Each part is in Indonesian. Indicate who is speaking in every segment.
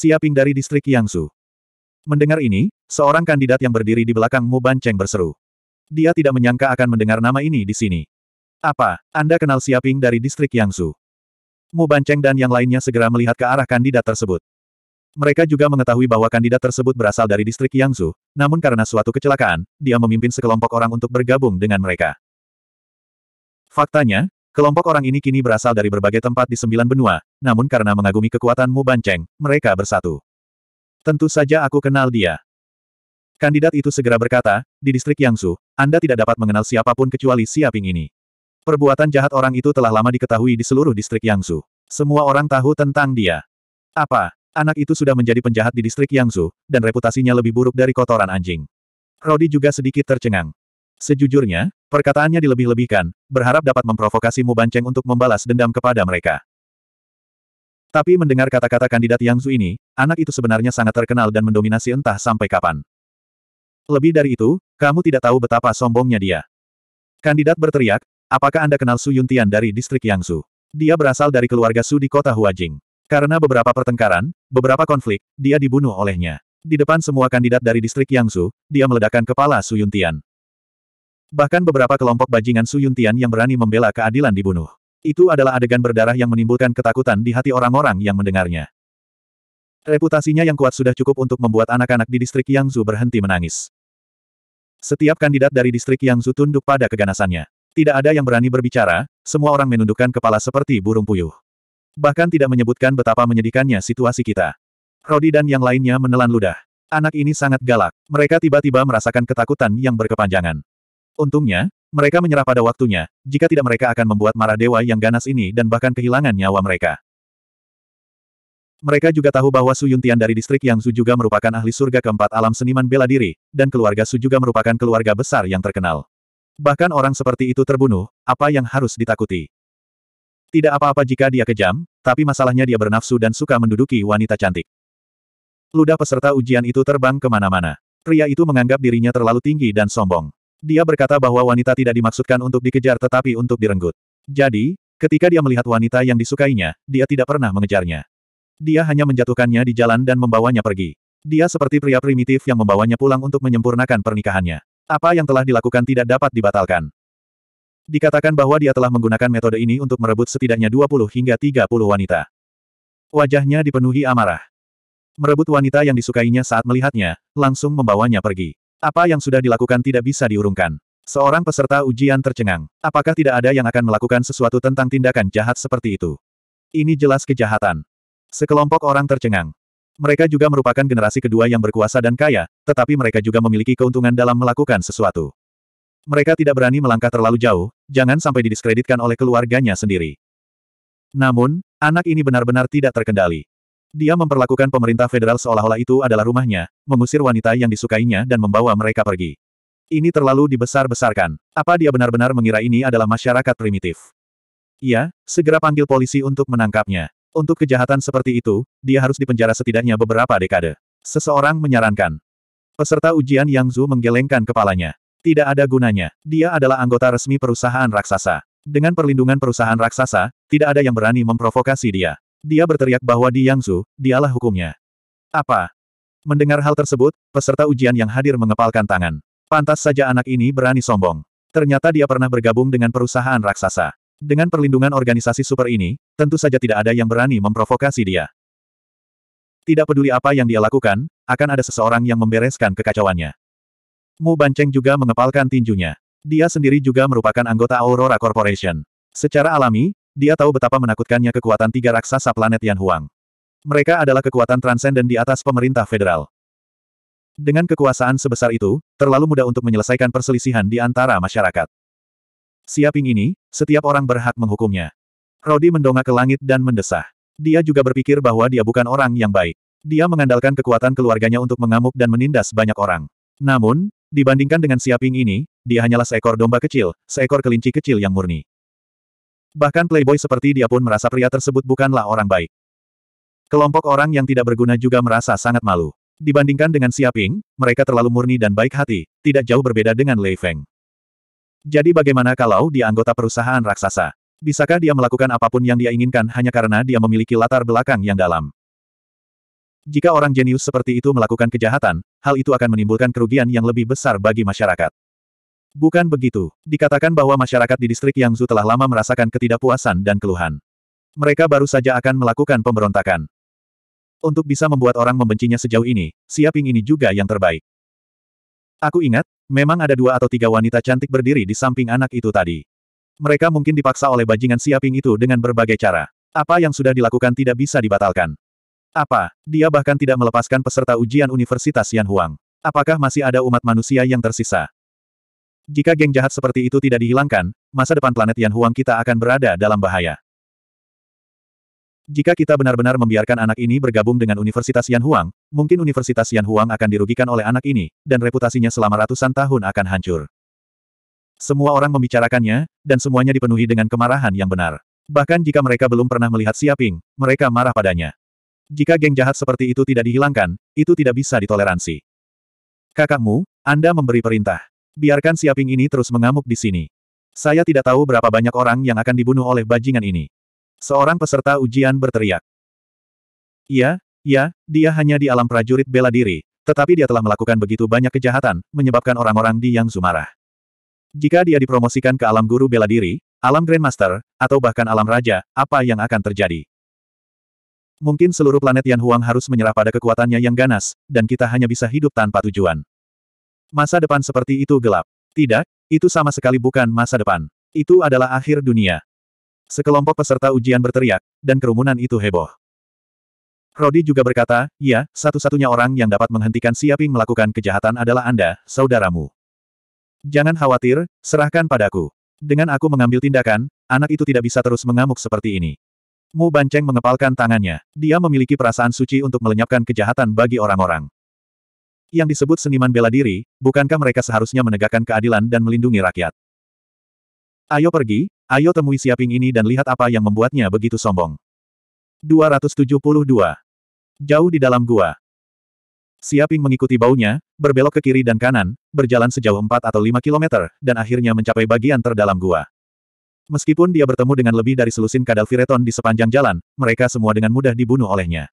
Speaker 1: Siaping dari distrik Yangsu. Mendengar ini, seorang kandidat yang berdiri di belakang Mu Banceng berseru. Dia tidak menyangka akan mendengar nama ini di sini. Apa, Anda kenal Siaping dari distrik Yangsu? Mu Banceng dan yang lainnya segera melihat ke arah kandidat tersebut. Mereka juga mengetahui bahwa kandidat tersebut berasal dari distrik Yangsu, namun karena suatu kecelakaan, dia memimpin sekelompok orang untuk bergabung dengan mereka. Faktanya, Kelompok orang ini kini berasal dari berbagai tempat di sembilan benua, namun karena mengagumi kekuatanmu Banceng, mereka bersatu. Tentu saja aku kenal dia. Kandidat itu segera berkata, di distrik Yangsu, Anda tidak dapat mengenal siapapun kecuali Siaping ini. Perbuatan jahat orang itu telah lama diketahui di seluruh distrik Yangsu. Semua orang tahu tentang dia. Apa? Anak itu sudah menjadi penjahat di distrik Yangsu, dan reputasinya lebih buruk dari kotoran anjing. Rodi juga sedikit tercengang. Sejujurnya, perkataannya dilebih-lebihkan, berharap dapat memprovokasi Mu Banceng untuk membalas dendam kepada mereka. Tapi mendengar kata-kata kandidat Yang Zu ini, anak itu sebenarnya sangat terkenal dan mendominasi entah sampai kapan. Lebih dari itu, kamu tidak tahu betapa sombongnya dia. Kandidat berteriak, apakah Anda kenal Su Yuntian dari distrik Yang Su? Dia berasal dari keluarga Su di kota Huajing. Karena beberapa pertengkaran, beberapa konflik, dia dibunuh olehnya. Di depan semua kandidat dari distrik Yang Su, dia meledakkan kepala Su Yuntian. Bahkan beberapa kelompok bajingan Suyuntian yang berani membela keadilan dibunuh. Itu adalah adegan berdarah yang menimbulkan ketakutan di hati orang-orang yang mendengarnya. Reputasinya yang kuat sudah cukup untuk membuat anak-anak di distrik Yang Yangzu berhenti menangis. Setiap kandidat dari distrik Yang Yangzu tunduk pada keganasannya. Tidak ada yang berani berbicara, semua orang menundukkan kepala seperti burung puyuh. Bahkan tidak menyebutkan betapa menyedihkannya situasi kita. Rodi dan yang lainnya menelan ludah. Anak ini sangat galak. Mereka tiba-tiba merasakan ketakutan yang berkepanjangan. Untungnya, mereka menyerah pada waktunya, jika tidak mereka akan membuat marah dewa yang ganas ini dan bahkan kehilangan nyawa mereka. Mereka juga tahu bahwa Su Yuntian dari distrik yang Su juga merupakan ahli surga keempat alam seniman bela diri, dan keluarga Su juga merupakan keluarga besar yang terkenal. Bahkan orang seperti itu terbunuh, apa yang harus ditakuti? Tidak apa-apa jika dia kejam, tapi masalahnya dia bernafsu dan suka menduduki wanita cantik. Ludah peserta ujian itu terbang kemana-mana. Pria itu menganggap dirinya terlalu tinggi dan sombong. Dia berkata bahwa wanita tidak dimaksudkan untuk dikejar tetapi untuk direnggut. Jadi, ketika dia melihat wanita yang disukainya, dia tidak pernah mengejarnya. Dia hanya menjatuhkannya di jalan dan membawanya pergi. Dia seperti pria primitif yang membawanya pulang untuk menyempurnakan pernikahannya. Apa yang telah dilakukan tidak dapat dibatalkan. Dikatakan bahwa dia telah menggunakan metode ini untuk merebut setidaknya 20 hingga 30 wanita. Wajahnya dipenuhi amarah. Merebut wanita yang disukainya saat melihatnya, langsung membawanya pergi. Apa yang sudah dilakukan tidak bisa diurungkan. Seorang peserta ujian tercengang. Apakah tidak ada yang akan melakukan sesuatu tentang tindakan jahat seperti itu? Ini jelas kejahatan. Sekelompok orang tercengang. Mereka juga merupakan generasi kedua yang berkuasa dan kaya, tetapi mereka juga memiliki keuntungan dalam melakukan sesuatu. Mereka tidak berani melangkah terlalu jauh, jangan sampai didiskreditkan oleh keluarganya sendiri. Namun, anak ini benar-benar tidak terkendali. Dia memperlakukan pemerintah federal seolah-olah itu adalah rumahnya, mengusir wanita yang disukainya dan membawa mereka pergi. Ini terlalu dibesar-besarkan. Apa dia benar-benar mengira ini adalah masyarakat primitif? Iya, segera panggil polisi untuk menangkapnya. Untuk kejahatan seperti itu, dia harus dipenjara setidaknya beberapa dekade. Seseorang menyarankan. Peserta ujian Yang Zhu menggelengkan kepalanya. Tidak ada gunanya. Dia adalah anggota resmi perusahaan raksasa. Dengan perlindungan perusahaan raksasa, tidak ada yang berani memprovokasi dia. Dia berteriak bahwa Di Yangzu, dialah hukumnya. Apa? Mendengar hal tersebut, peserta ujian yang hadir mengepalkan tangan. Pantas saja anak ini berani sombong. Ternyata dia pernah bergabung dengan perusahaan raksasa. Dengan perlindungan organisasi super ini, tentu saja tidak ada yang berani memprovokasi dia. Tidak peduli apa yang dia lakukan, akan ada seseorang yang membereskan kekacauannya. Mu Banceng juga mengepalkan tinjunya. Dia sendiri juga merupakan anggota Aurora Corporation. Secara alami, dia tahu betapa menakutkannya kekuatan tiga raksasa planet Yan Huang. Mereka adalah kekuatan transenden di atas pemerintah federal. Dengan kekuasaan sebesar itu, terlalu mudah untuk menyelesaikan perselisihan di antara masyarakat. Siaping ini, setiap orang berhak menghukumnya. Rodi mendongak ke langit dan mendesah. Dia juga berpikir bahwa dia bukan orang yang baik. Dia mengandalkan kekuatan keluarganya untuk mengamuk dan menindas banyak orang. Namun, dibandingkan dengan Siaping ini, dia hanyalah seekor domba kecil, seekor kelinci kecil yang murni. Bahkan playboy seperti dia pun merasa pria tersebut bukanlah orang baik. Kelompok orang yang tidak berguna juga merasa sangat malu. Dibandingkan dengan Siaping, mereka terlalu murni dan baik hati, tidak jauh berbeda dengan Lei Feng. Jadi bagaimana kalau dia anggota perusahaan raksasa? Bisakah dia melakukan apapun yang dia inginkan hanya karena dia memiliki latar belakang yang dalam? Jika orang jenius seperti itu melakukan kejahatan, hal itu akan menimbulkan kerugian yang lebih besar bagi masyarakat. Bukan begitu. Dikatakan bahwa masyarakat di distrik Yangzu telah lama merasakan ketidakpuasan dan keluhan. Mereka baru saja akan melakukan pemberontakan. Untuk bisa membuat orang membencinya sejauh ini, Siaping ini juga yang terbaik. Aku ingat, memang ada dua atau tiga wanita cantik berdiri di samping anak itu tadi. Mereka mungkin dipaksa oleh bajingan Siaping itu dengan berbagai cara. Apa yang sudah dilakukan tidak bisa dibatalkan. Apa, dia bahkan tidak melepaskan peserta ujian Universitas Yan Huang. Apakah masih ada umat manusia yang tersisa? Jika geng jahat seperti itu tidak dihilangkan, masa depan planet Yan Huang kita akan berada dalam bahaya. Jika kita benar-benar membiarkan anak ini bergabung dengan Universitas Yan Huang, mungkin Universitas Yan Huang akan dirugikan oleh anak ini, dan reputasinya selama ratusan tahun akan hancur. Semua orang membicarakannya, dan semuanya dipenuhi dengan kemarahan yang benar. Bahkan jika mereka belum pernah melihat Siaping, mereka marah padanya. Jika geng jahat seperti itu tidak dihilangkan, itu tidak bisa ditoleransi. Kakakmu, Anda memberi perintah. Biarkan siaping ini terus mengamuk di sini. Saya tidak tahu berapa banyak orang yang akan dibunuh oleh bajingan ini. Seorang peserta ujian berteriak. Iya, ya, dia hanya di alam prajurit bela diri, tetapi dia telah melakukan begitu banyak kejahatan, menyebabkan orang-orang di Yang Zumarah. Jika dia dipromosikan ke alam guru bela diri, alam grandmaster, atau bahkan alam raja, apa yang akan terjadi? Mungkin seluruh planet Yan Huang harus menyerah pada kekuatannya yang ganas, dan kita hanya bisa hidup tanpa tujuan. Masa depan seperti itu gelap. Tidak, itu sama sekali bukan masa depan. Itu adalah akhir dunia. Sekelompok peserta ujian berteriak, dan kerumunan itu heboh. Rodi juga berkata, ya, satu-satunya orang yang dapat menghentikan Siaping melakukan kejahatan adalah Anda, saudaramu. Jangan khawatir, serahkan padaku. Dengan aku mengambil tindakan, anak itu tidak bisa terus mengamuk seperti ini. Mu Banceng mengepalkan tangannya. Dia memiliki perasaan suci untuk melenyapkan kejahatan bagi orang-orang yang disebut seniman bela diri, bukankah mereka seharusnya menegakkan keadilan dan melindungi rakyat? Ayo pergi, ayo temui Siaping ini dan lihat apa yang membuatnya begitu sombong. 272. Jauh di dalam gua. Siaping mengikuti baunya, berbelok ke kiri dan kanan, berjalan sejauh 4 atau 5 kilometer, dan akhirnya mencapai bagian terdalam gua. Meskipun dia bertemu dengan lebih dari selusin kadal Vireton di sepanjang jalan, mereka semua dengan mudah dibunuh olehnya.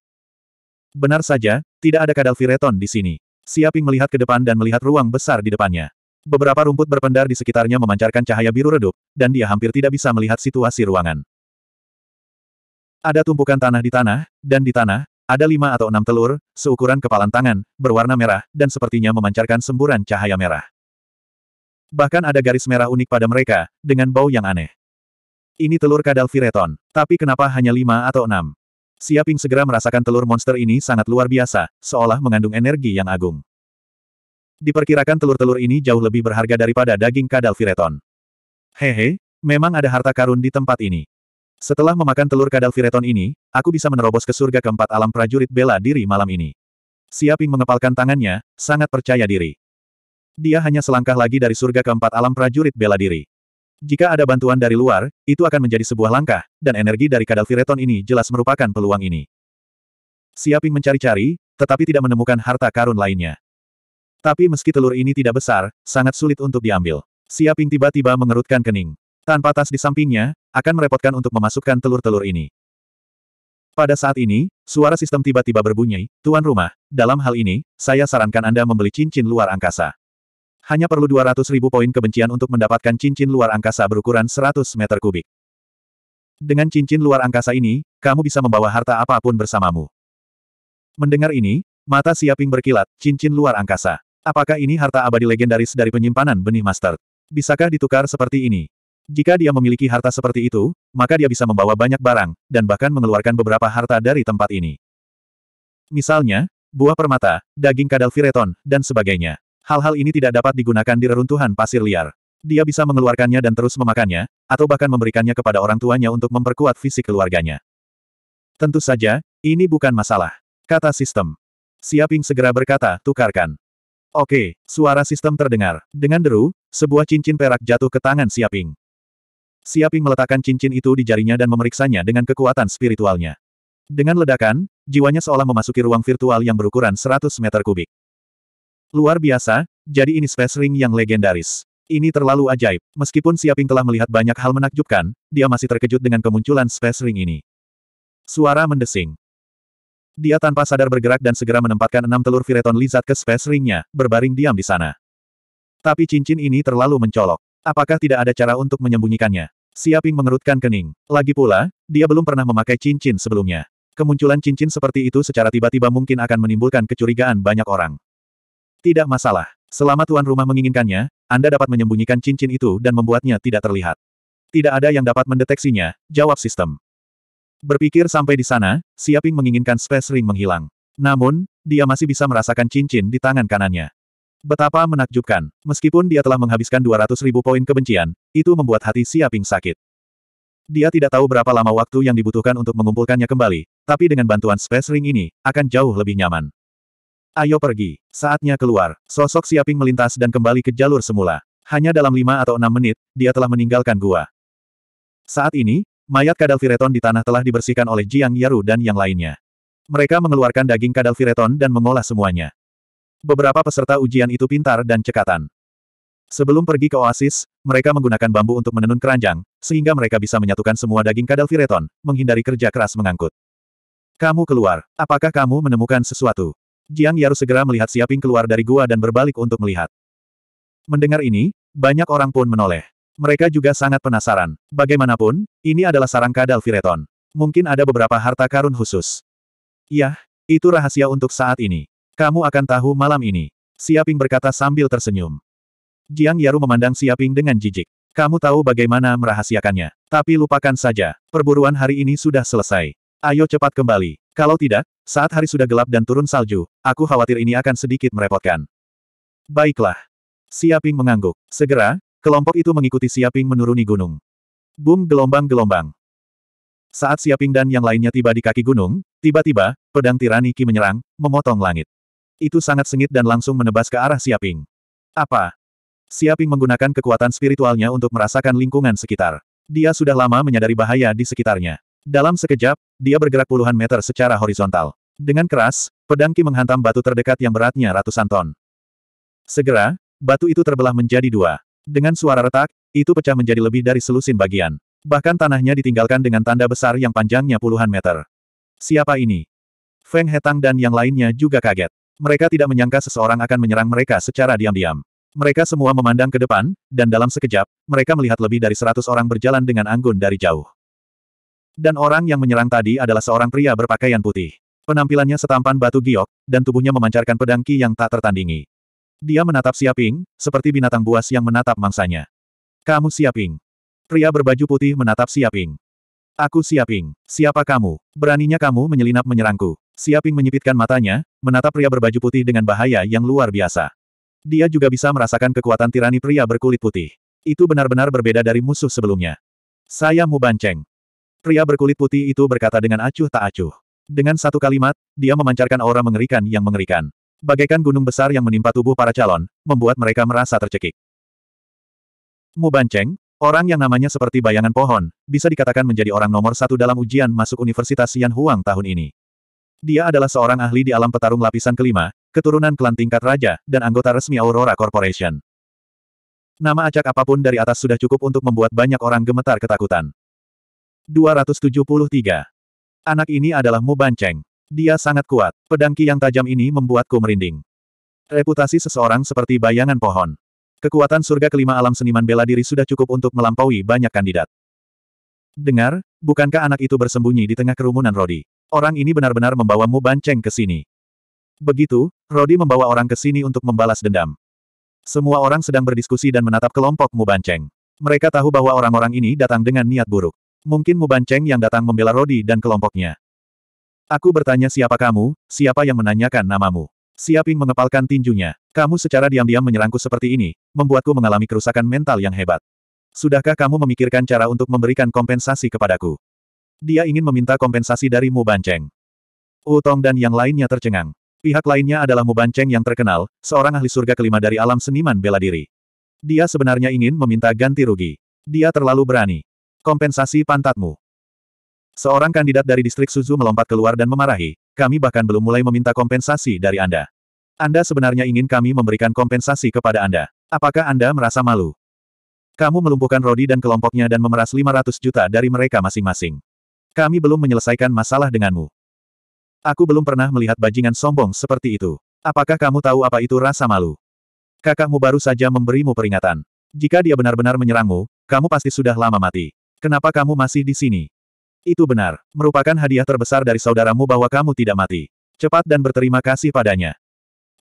Speaker 1: Benar saja, tidak ada kadal Vireton di sini. Siaping melihat ke depan dan melihat ruang besar di depannya. Beberapa rumput berpendar di sekitarnya memancarkan cahaya biru redup, dan dia hampir tidak bisa melihat situasi ruangan. Ada tumpukan tanah di tanah, dan di tanah, ada lima atau enam telur, seukuran kepalan tangan, berwarna merah, dan sepertinya memancarkan semburan cahaya merah. Bahkan ada garis merah unik pada mereka, dengan bau yang aneh. Ini telur kadal fireton, tapi kenapa hanya lima atau enam? Siaping segera merasakan telur monster ini sangat luar biasa, seolah mengandung energi yang agung. Diperkirakan telur-telur ini jauh lebih berharga daripada daging kadal vireton. Hehe, memang ada harta karun di tempat ini. Setelah memakan telur kadal vireton ini, aku bisa menerobos ke surga keempat alam prajurit bela diri malam ini. Siaping mengepalkan tangannya, sangat percaya diri. Dia hanya selangkah lagi dari surga keempat alam prajurit bela diri. Jika ada bantuan dari luar, itu akan menjadi sebuah langkah, dan energi dari kadal Vireton ini jelas merupakan peluang ini. Siaping mencari-cari, tetapi tidak menemukan harta karun lainnya. Tapi meski telur ini tidak besar, sangat sulit untuk diambil. Siaping tiba-tiba mengerutkan kening. Tanpa tas di sampingnya, akan merepotkan untuk memasukkan telur-telur ini. Pada saat ini, suara sistem tiba-tiba berbunyi, Tuan Rumah, dalam hal ini, saya sarankan Anda membeli cincin luar angkasa. Hanya perlu 200 ribu poin kebencian untuk mendapatkan cincin luar angkasa berukuran 100 meter kubik. Dengan cincin luar angkasa ini, kamu bisa membawa harta apapun bersamamu. Mendengar ini, mata Siaping berkilat, cincin luar angkasa. Apakah ini harta abadi legendaris dari penyimpanan benih master? Bisakah ditukar seperti ini? Jika dia memiliki harta seperti itu, maka dia bisa membawa banyak barang, dan bahkan mengeluarkan beberapa harta dari tempat ini. Misalnya, buah permata, daging kadal vireton, dan sebagainya. Hal-hal ini tidak dapat digunakan di reruntuhan pasir liar. Dia bisa mengeluarkannya dan terus memakannya, atau bahkan memberikannya kepada orang tuanya untuk memperkuat fisik keluarganya. Tentu saja, ini bukan masalah. Kata sistem. Siaping segera berkata, tukarkan. Oke, suara sistem terdengar. Dengan deru, sebuah cincin perak jatuh ke tangan Siaping. Siaping meletakkan cincin itu di jarinya dan memeriksanya dengan kekuatan spiritualnya. Dengan ledakan, jiwanya seolah memasuki ruang virtual yang berukuran 100 meter kubik. Luar biasa, jadi ini space ring yang legendaris. Ini terlalu ajaib. Meskipun Siaping telah melihat banyak hal menakjubkan, dia masih terkejut dengan kemunculan space ring ini. Suara mendesing. Dia tanpa sadar bergerak dan segera menempatkan enam telur vireton lizat ke space ringnya, berbaring diam di sana. Tapi cincin ini terlalu mencolok. Apakah tidak ada cara untuk menyembunyikannya? Siaping mengerutkan kening. Lagi pula, dia belum pernah memakai cincin sebelumnya. Kemunculan cincin seperti itu secara tiba-tiba mungkin akan menimbulkan kecurigaan banyak orang. Tidak masalah. Selama tuan rumah menginginkannya, Anda dapat menyembunyikan cincin itu dan membuatnya tidak terlihat. Tidak ada yang dapat mendeteksinya, jawab sistem. Berpikir sampai di sana, Siaping menginginkan space ring menghilang. Namun, dia masih bisa merasakan cincin di tangan kanannya. Betapa menakjubkan, meskipun dia telah menghabiskan 200 ribu poin kebencian, itu membuat hati Siaping sakit. Dia tidak tahu berapa lama waktu yang dibutuhkan untuk mengumpulkannya kembali, tapi dengan bantuan Space Ring ini, akan jauh lebih nyaman. Ayo pergi. Saatnya keluar. Sosok Siaping melintas dan kembali ke jalur semula. Hanya dalam lima atau enam menit, dia telah meninggalkan gua. Saat ini, mayat kadal Fireton di tanah telah dibersihkan oleh Jiang Yaru dan yang lainnya. Mereka mengeluarkan daging kadal Fireton dan mengolah semuanya. Beberapa peserta ujian itu pintar dan cekatan. Sebelum pergi ke oasis, mereka menggunakan bambu untuk menenun keranjang, sehingga mereka bisa menyatukan semua daging kadal Fireton, menghindari kerja keras mengangkut. Kamu keluar. Apakah kamu menemukan sesuatu? Jiang Yaru segera melihat Siaping keluar dari gua dan berbalik untuk melihat. Mendengar ini, banyak orang pun menoleh. Mereka juga sangat penasaran. Bagaimanapun, ini adalah sarang kadal Fireton. Mungkin ada beberapa harta karun khusus. Yah, itu rahasia untuk saat ini. Kamu akan tahu malam ini. Siaping berkata sambil tersenyum. Jiang Yaru memandang Siaping dengan jijik. Kamu tahu bagaimana merahasiakannya. Tapi lupakan saja, perburuan hari ini sudah selesai. Ayo cepat kembali. Kalau tidak, saat hari sudah gelap dan turun salju, aku khawatir ini akan sedikit merepotkan. Baiklah. Siaping mengangguk. Segera, kelompok itu mengikuti Siaping menuruni gunung. Boom gelombang-gelombang. Saat Siaping dan yang lainnya tiba di kaki gunung, tiba-tiba, pedang tirani Ki menyerang, memotong langit. Itu sangat sengit dan langsung menebas ke arah Siaping. Apa? Siaping menggunakan kekuatan spiritualnya untuk merasakan lingkungan sekitar. Dia sudah lama menyadari bahaya di sekitarnya. Dalam sekejap, dia bergerak puluhan meter secara horizontal. Dengan keras, pedang Ki menghantam batu terdekat yang beratnya ratusan ton. Segera, batu itu terbelah menjadi dua. Dengan suara retak, itu pecah menjadi lebih dari selusin bagian. Bahkan tanahnya ditinggalkan dengan tanda besar yang panjangnya puluhan meter. Siapa ini? Feng Hetang dan yang lainnya juga kaget. Mereka tidak menyangka seseorang akan menyerang mereka secara diam-diam. Mereka semua memandang ke depan, dan dalam sekejap, mereka melihat lebih dari seratus orang berjalan dengan anggun dari jauh. Dan orang yang menyerang tadi adalah seorang pria berpakaian putih. Penampilannya setampan batu giok, dan tubuhnya memancarkan pedang ki yang tak tertandingi. Dia menatap Siaping, seperti binatang buas yang menatap mangsanya. Kamu Siaping. Pria berbaju putih menatap Siaping. Aku Siaping. Siapa kamu? Beraninya kamu menyelinap menyerangku. Siaping menyipitkan matanya, menatap pria berbaju putih dengan bahaya yang luar biasa. Dia juga bisa merasakan kekuatan tirani pria berkulit putih. Itu benar-benar berbeda dari musuh sebelumnya. Saya Mu Banceng. Pria berkulit putih itu berkata dengan acuh tak acuh. Dengan satu kalimat, dia memancarkan aura mengerikan yang mengerikan. Bagaikan gunung besar yang menimpa tubuh para calon, membuat mereka merasa tercekik. Mu Banceng, orang yang namanya seperti bayangan pohon, bisa dikatakan menjadi orang nomor satu dalam ujian masuk Universitas Yan Huang tahun ini. Dia adalah seorang ahli di alam petarung lapisan kelima, keturunan klan tingkat raja, dan anggota resmi Aurora Corporation. Nama acak apapun dari atas sudah cukup untuk membuat banyak orang gemetar ketakutan. 273. Anak ini adalah Mu Banceng. Dia sangat kuat. Pedangki yang tajam ini membuatku merinding. Reputasi seseorang seperti bayangan pohon. Kekuatan surga kelima alam seniman bela diri sudah cukup untuk melampaui banyak kandidat. Dengar, bukankah anak itu bersembunyi di tengah kerumunan Rodi? Orang ini benar-benar membawa Mu Banceng ke sini. Begitu, Rodi membawa orang ke sini untuk membalas dendam. Semua orang sedang berdiskusi dan menatap kelompok Mu Banceng. Mereka tahu bahwa orang-orang ini datang dengan niat buruk. Mungkin Muban Cheng yang datang membela Rodi dan kelompoknya. Aku bertanya siapa kamu, siapa yang menanyakan namamu. Siaping mengepalkan tinjunya. Kamu secara diam-diam menyerangku seperti ini, membuatku mengalami kerusakan mental yang hebat. Sudahkah kamu memikirkan cara untuk memberikan kompensasi kepadaku? Dia ingin meminta kompensasi dari Muban Cheng. Utong dan yang lainnya tercengang. Pihak lainnya adalah Muban Cheng yang terkenal, seorang ahli surga kelima dari alam seniman bela diri. Dia sebenarnya ingin meminta ganti rugi. Dia terlalu berani kompensasi pantatmu. Seorang kandidat dari distrik Suzu melompat keluar dan memarahi, kami bahkan belum mulai meminta kompensasi dari Anda. Anda sebenarnya ingin kami memberikan kompensasi kepada Anda. Apakah Anda merasa malu? Kamu melumpuhkan Rodi dan kelompoknya dan memeras 500 juta dari mereka masing-masing. Kami belum menyelesaikan masalah denganmu. Aku belum pernah melihat bajingan sombong seperti itu. Apakah kamu tahu apa itu rasa malu? Kakakmu baru saja memberimu peringatan. Jika dia benar-benar menyerangmu, kamu pasti sudah lama mati. Kenapa kamu masih di sini? Itu benar, merupakan hadiah terbesar dari saudaramu bahwa kamu tidak mati. Cepat dan berterima kasih padanya.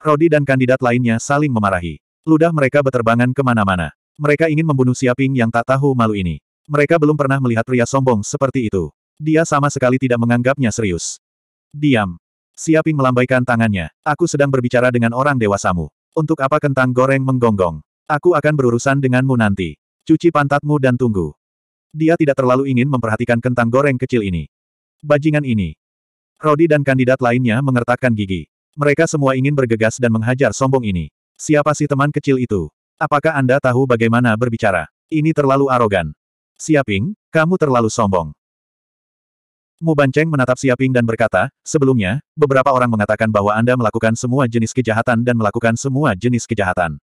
Speaker 1: Rodi dan kandidat lainnya saling memarahi. Ludah mereka beterbangan kemana-mana. Mereka ingin membunuh Siaping yang tak tahu malu ini. Mereka belum pernah melihat pria sombong seperti itu. Dia sama sekali tidak menganggapnya serius. Diam. Siaping melambaikan tangannya. Aku sedang berbicara dengan orang dewasamu. Untuk apa kentang goreng menggonggong? Aku akan berurusan denganmu nanti. Cuci pantatmu dan tunggu. Dia tidak terlalu ingin memperhatikan kentang goreng kecil ini. Bajingan ini. Rodi dan kandidat lainnya mengertakkan gigi. Mereka semua ingin bergegas dan menghajar sombong ini. Siapa sih teman kecil itu? Apakah Anda tahu bagaimana berbicara? Ini terlalu arogan. Siaping, kamu terlalu sombong. Mu Banceng menatap Siaping dan berkata, sebelumnya, beberapa orang mengatakan bahwa Anda melakukan semua jenis kejahatan dan melakukan semua jenis kejahatan.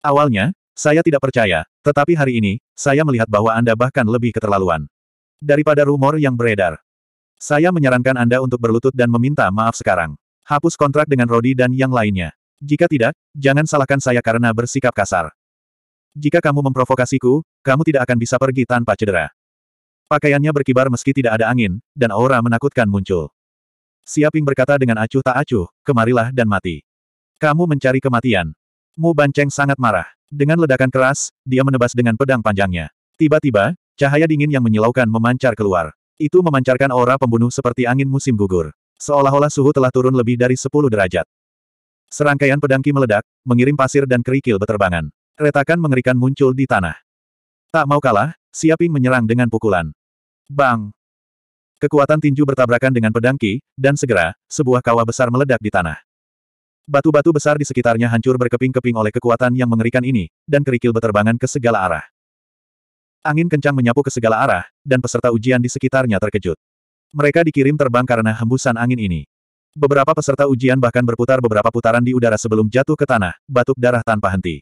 Speaker 1: Awalnya, saya tidak percaya, tetapi hari ini, saya melihat bahwa Anda bahkan lebih keterlaluan. Daripada rumor yang beredar. Saya menyarankan Anda untuk berlutut dan meminta maaf sekarang. Hapus kontrak dengan Rodi dan yang lainnya. Jika tidak, jangan salahkan saya karena bersikap kasar. Jika kamu memprovokasiku, kamu tidak akan bisa pergi tanpa cedera. Pakaiannya berkibar meski tidak ada angin, dan aura menakutkan muncul. Siaping berkata dengan acuh tak acuh, kemarilah dan mati. Kamu mencari kematian. Mu Banceng sangat marah. Dengan ledakan keras, dia menebas dengan pedang panjangnya. Tiba-tiba, cahaya dingin yang menyilaukan memancar keluar. Itu memancarkan aura pembunuh seperti angin musim gugur. Seolah-olah suhu telah turun lebih dari 10 derajat. Serangkaian pedangki meledak, mengirim pasir dan kerikil beterbangan. Retakan mengerikan muncul di tanah. Tak mau kalah, Siaping menyerang dengan pukulan. Bang! Kekuatan tinju bertabrakan dengan pedangki, dan segera, sebuah kawah besar meledak di tanah. Batu-batu besar di sekitarnya hancur berkeping-keping oleh kekuatan yang mengerikan ini, dan kerikil beterbangan ke segala arah. Angin kencang menyapu ke segala arah, dan peserta ujian di sekitarnya terkejut. Mereka dikirim terbang karena hembusan angin ini. Beberapa peserta ujian bahkan berputar beberapa putaran di udara sebelum jatuh ke tanah, batuk darah tanpa henti.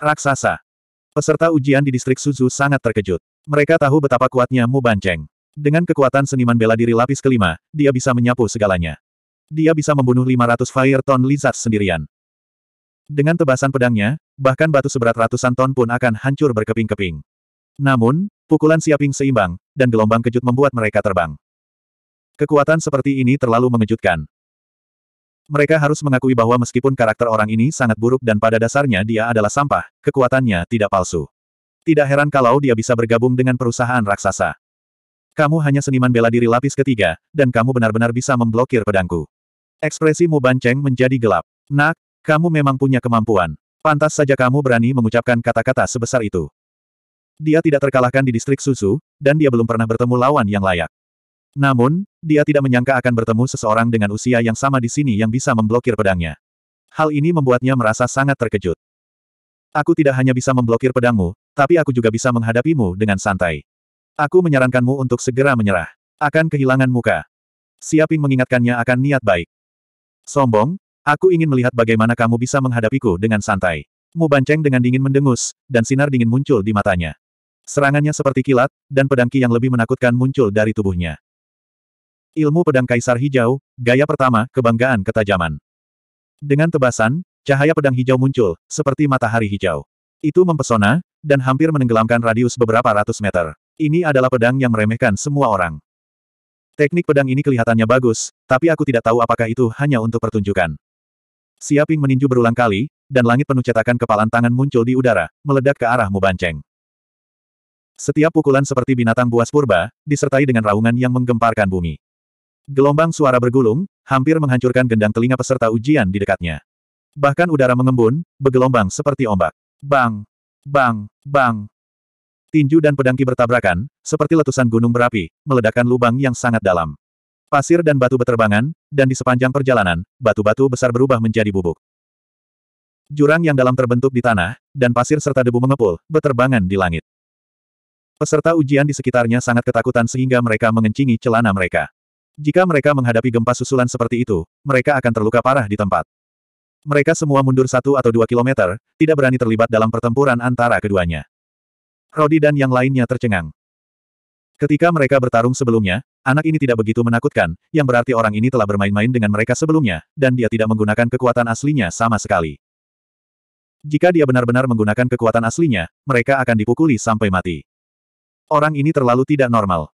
Speaker 1: Raksasa. Peserta ujian di distrik Suzu sangat terkejut. Mereka tahu betapa kuatnya Mu Banceng. Dengan kekuatan seniman bela diri lapis kelima, dia bisa menyapu segalanya dia bisa membunuh 500 Fire Ton Lizard sendirian. Dengan tebasan pedangnya, bahkan batu seberat ratusan ton pun akan hancur berkeping-keping. Namun, pukulan Siaping seimbang, dan gelombang kejut membuat mereka terbang. Kekuatan seperti ini terlalu mengejutkan. Mereka harus mengakui bahwa meskipun karakter orang ini sangat buruk dan pada dasarnya dia adalah sampah, kekuatannya tidak palsu. Tidak heran kalau dia bisa bergabung dengan perusahaan raksasa. Kamu hanya seniman bela diri lapis ketiga, dan kamu benar-benar bisa memblokir pedangku. Ekspresi Mu Banceng menjadi gelap. Nak, kamu memang punya kemampuan. Pantas saja kamu berani mengucapkan kata-kata sebesar itu. Dia tidak terkalahkan di distrik susu, dan dia belum pernah bertemu lawan yang layak. Namun, dia tidak menyangka akan bertemu seseorang dengan usia yang sama di sini yang bisa memblokir pedangnya. Hal ini membuatnya merasa sangat terkejut. Aku tidak hanya bisa memblokir pedangmu, tapi aku juga bisa menghadapimu dengan santai. Aku menyarankanmu untuk segera menyerah. Akan kehilangan muka. Siaping mengingatkannya akan niat baik. Sombong, aku ingin melihat bagaimana kamu bisa menghadapiku dengan santai. Mu Banceng dengan dingin mendengus, dan sinar dingin muncul di matanya. Serangannya seperti kilat, dan pedangki yang lebih menakutkan muncul dari tubuhnya. Ilmu pedang kaisar hijau, gaya pertama, kebanggaan ketajaman. Dengan tebasan, cahaya pedang hijau muncul, seperti matahari hijau. Itu mempesona, dan hampir menenggelamkan radius beberapa ratus meter. Ini adalah pedang yang meremehkan semua orang. Teknik pedang ini kelihatannya bagus, tapi aku tidak tahu apakah itu hanya untuk pertunjukan. Siaping meninju berulang kali, dan langit penuh cetakan kepalan tangan muncul di udara, meledak ke arah Mubanceng. Setiap pukulan seperti binatang buas purba, disertai dengan raungan yang menggemparkan bumi. Gelombang suara bergulung, hampir menghancurkan gendang telinga peserta ujian di dekatnya. Bahkan udara mengembun, bergelombang seperti ombak. Bang! Bang! Bang! Tinju dan pedangki bertabrakan, seperti letusan gunung berapi, meledakkan lubang yang sangat dalam. Pasir dan batu berterbangan, dan di sepanjang perjalanan, batu-batu besar berubah menjadi bubuk. Jurang yang dalam terbentuk di tanah, dan pasir serta debu mengepul, berterbangan di langit. Peserta ujian di sekitarnya sangat ketakutan sehingga mereka mengencingi celana mereka. Jika mereka menghadapi gempa susulan seperti itu, mereka akan terluka parah di tempat. Mereka semua mundur satu atau dua kilometer, tidak berani terlibat dalam pertempuran antara keduanya. Rodi dan yang lainnya tercengang. Ketika mereka bertarung sebelumnya, anak ini tidak begitu menakutkan, yang berarti orang ini telah bermain-main dengan mereka sebelumnya, dan dia tidak menggunakan kekuatan aslinya sama sekali. Jika dia benar-benar menggunakan kekuatan aslinya, mereka akan dipukuli sampai mati. Orang ini terlalu tidak normal.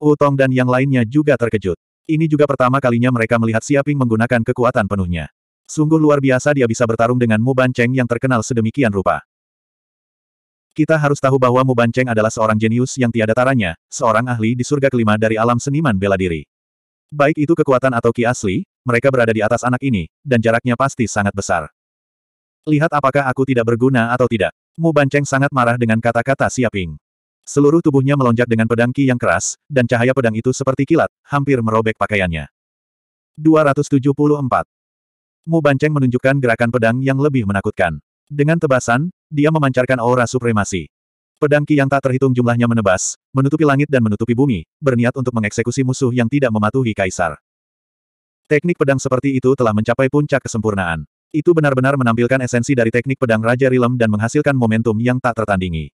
Speaker 1: Utong dan yang lainnya juga terkejut. Ini juga pertama kalinya mereka melihat Siaping menggunakan kekuatan penuhnya. Sungguh luar biasa dia bisa bertarung dengan Mu Ban Cheng yang terkenal sedemikian rupa. Kita harus tahu bahwa Mu Cheng adalah seorang jenius yang tiada taranya, seorang ahli di surga kelima dari alam seniman bela diri. Baik itu kekuatan atau ki asli, mereka berada di atas anak ini, dan jaraknya pasti sangat besar. Lihat apakah aku tidak berguna atau tidak. Mu Cheng sangat marah dengan kata-kata Siaping. Seluruh tubuhnya melonjak dengan pedang ki yang keras, dan cahaya pedang itu seperti kilat, hampir merobek pakaiannya. 274. Mu Cheng menunjukkan gerakan pedang yang lebih menakutkan. Dengan tebasan, dia memancarkan aura supremasi. Pedang Ki yang tak terhitung jumlahnya menebas, menutupi langit dan menutupi bumi, berniat untuk mengeksekusi musuh yang tidak mematuhi kaisar. Teknik pedang seperti itu telah mencapai puncak kesempurnaan. Itu benar-benar menampilkan esensi dari teknik pedang Raja Rilem dan menghasilkan momentum yang tak tertandingi.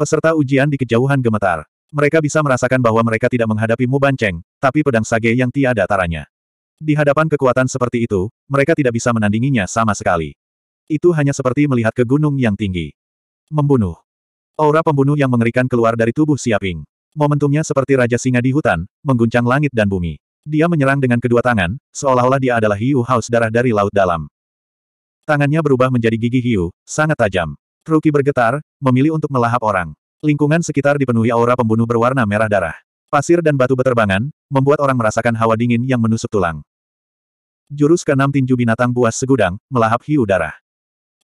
Speaker 1: Peserta ujian di kejauhan gemetar. Mereka bisa merasakan bahwa mereka tidak menghadapi Mubanceng, tapi pedang Sage yang tiada taranya. Di hadapan kekuatan seperti itu, mereka tidak bisa menandinginya sama sekali. Itu hanya seperti melihat ke gunung yang tinggi. Membunuh. Aura pembunuh yang mengerikan keluar dari tubuh Siaping. Momentumnya seperti raja singa di hutan, mengguncang langit dan bumi. Dia menyerang dengan kedua tangan, seolah-olah dia adalah hiu haus darah dari laut dalam. Tangannya berubah menjadi gigi hiu, sangat tajam. Ruki bergetar, memilih untuk melahap orang. Lingkungan sekitar dipenuhi aura pembunuh berwarna merah darah. Pasir dan batu beterbangan, membuat orang merasakan hawa dingin yang menusuk tulang. Jurus keenam tinju binatang buas segudang, melahap hiu darah.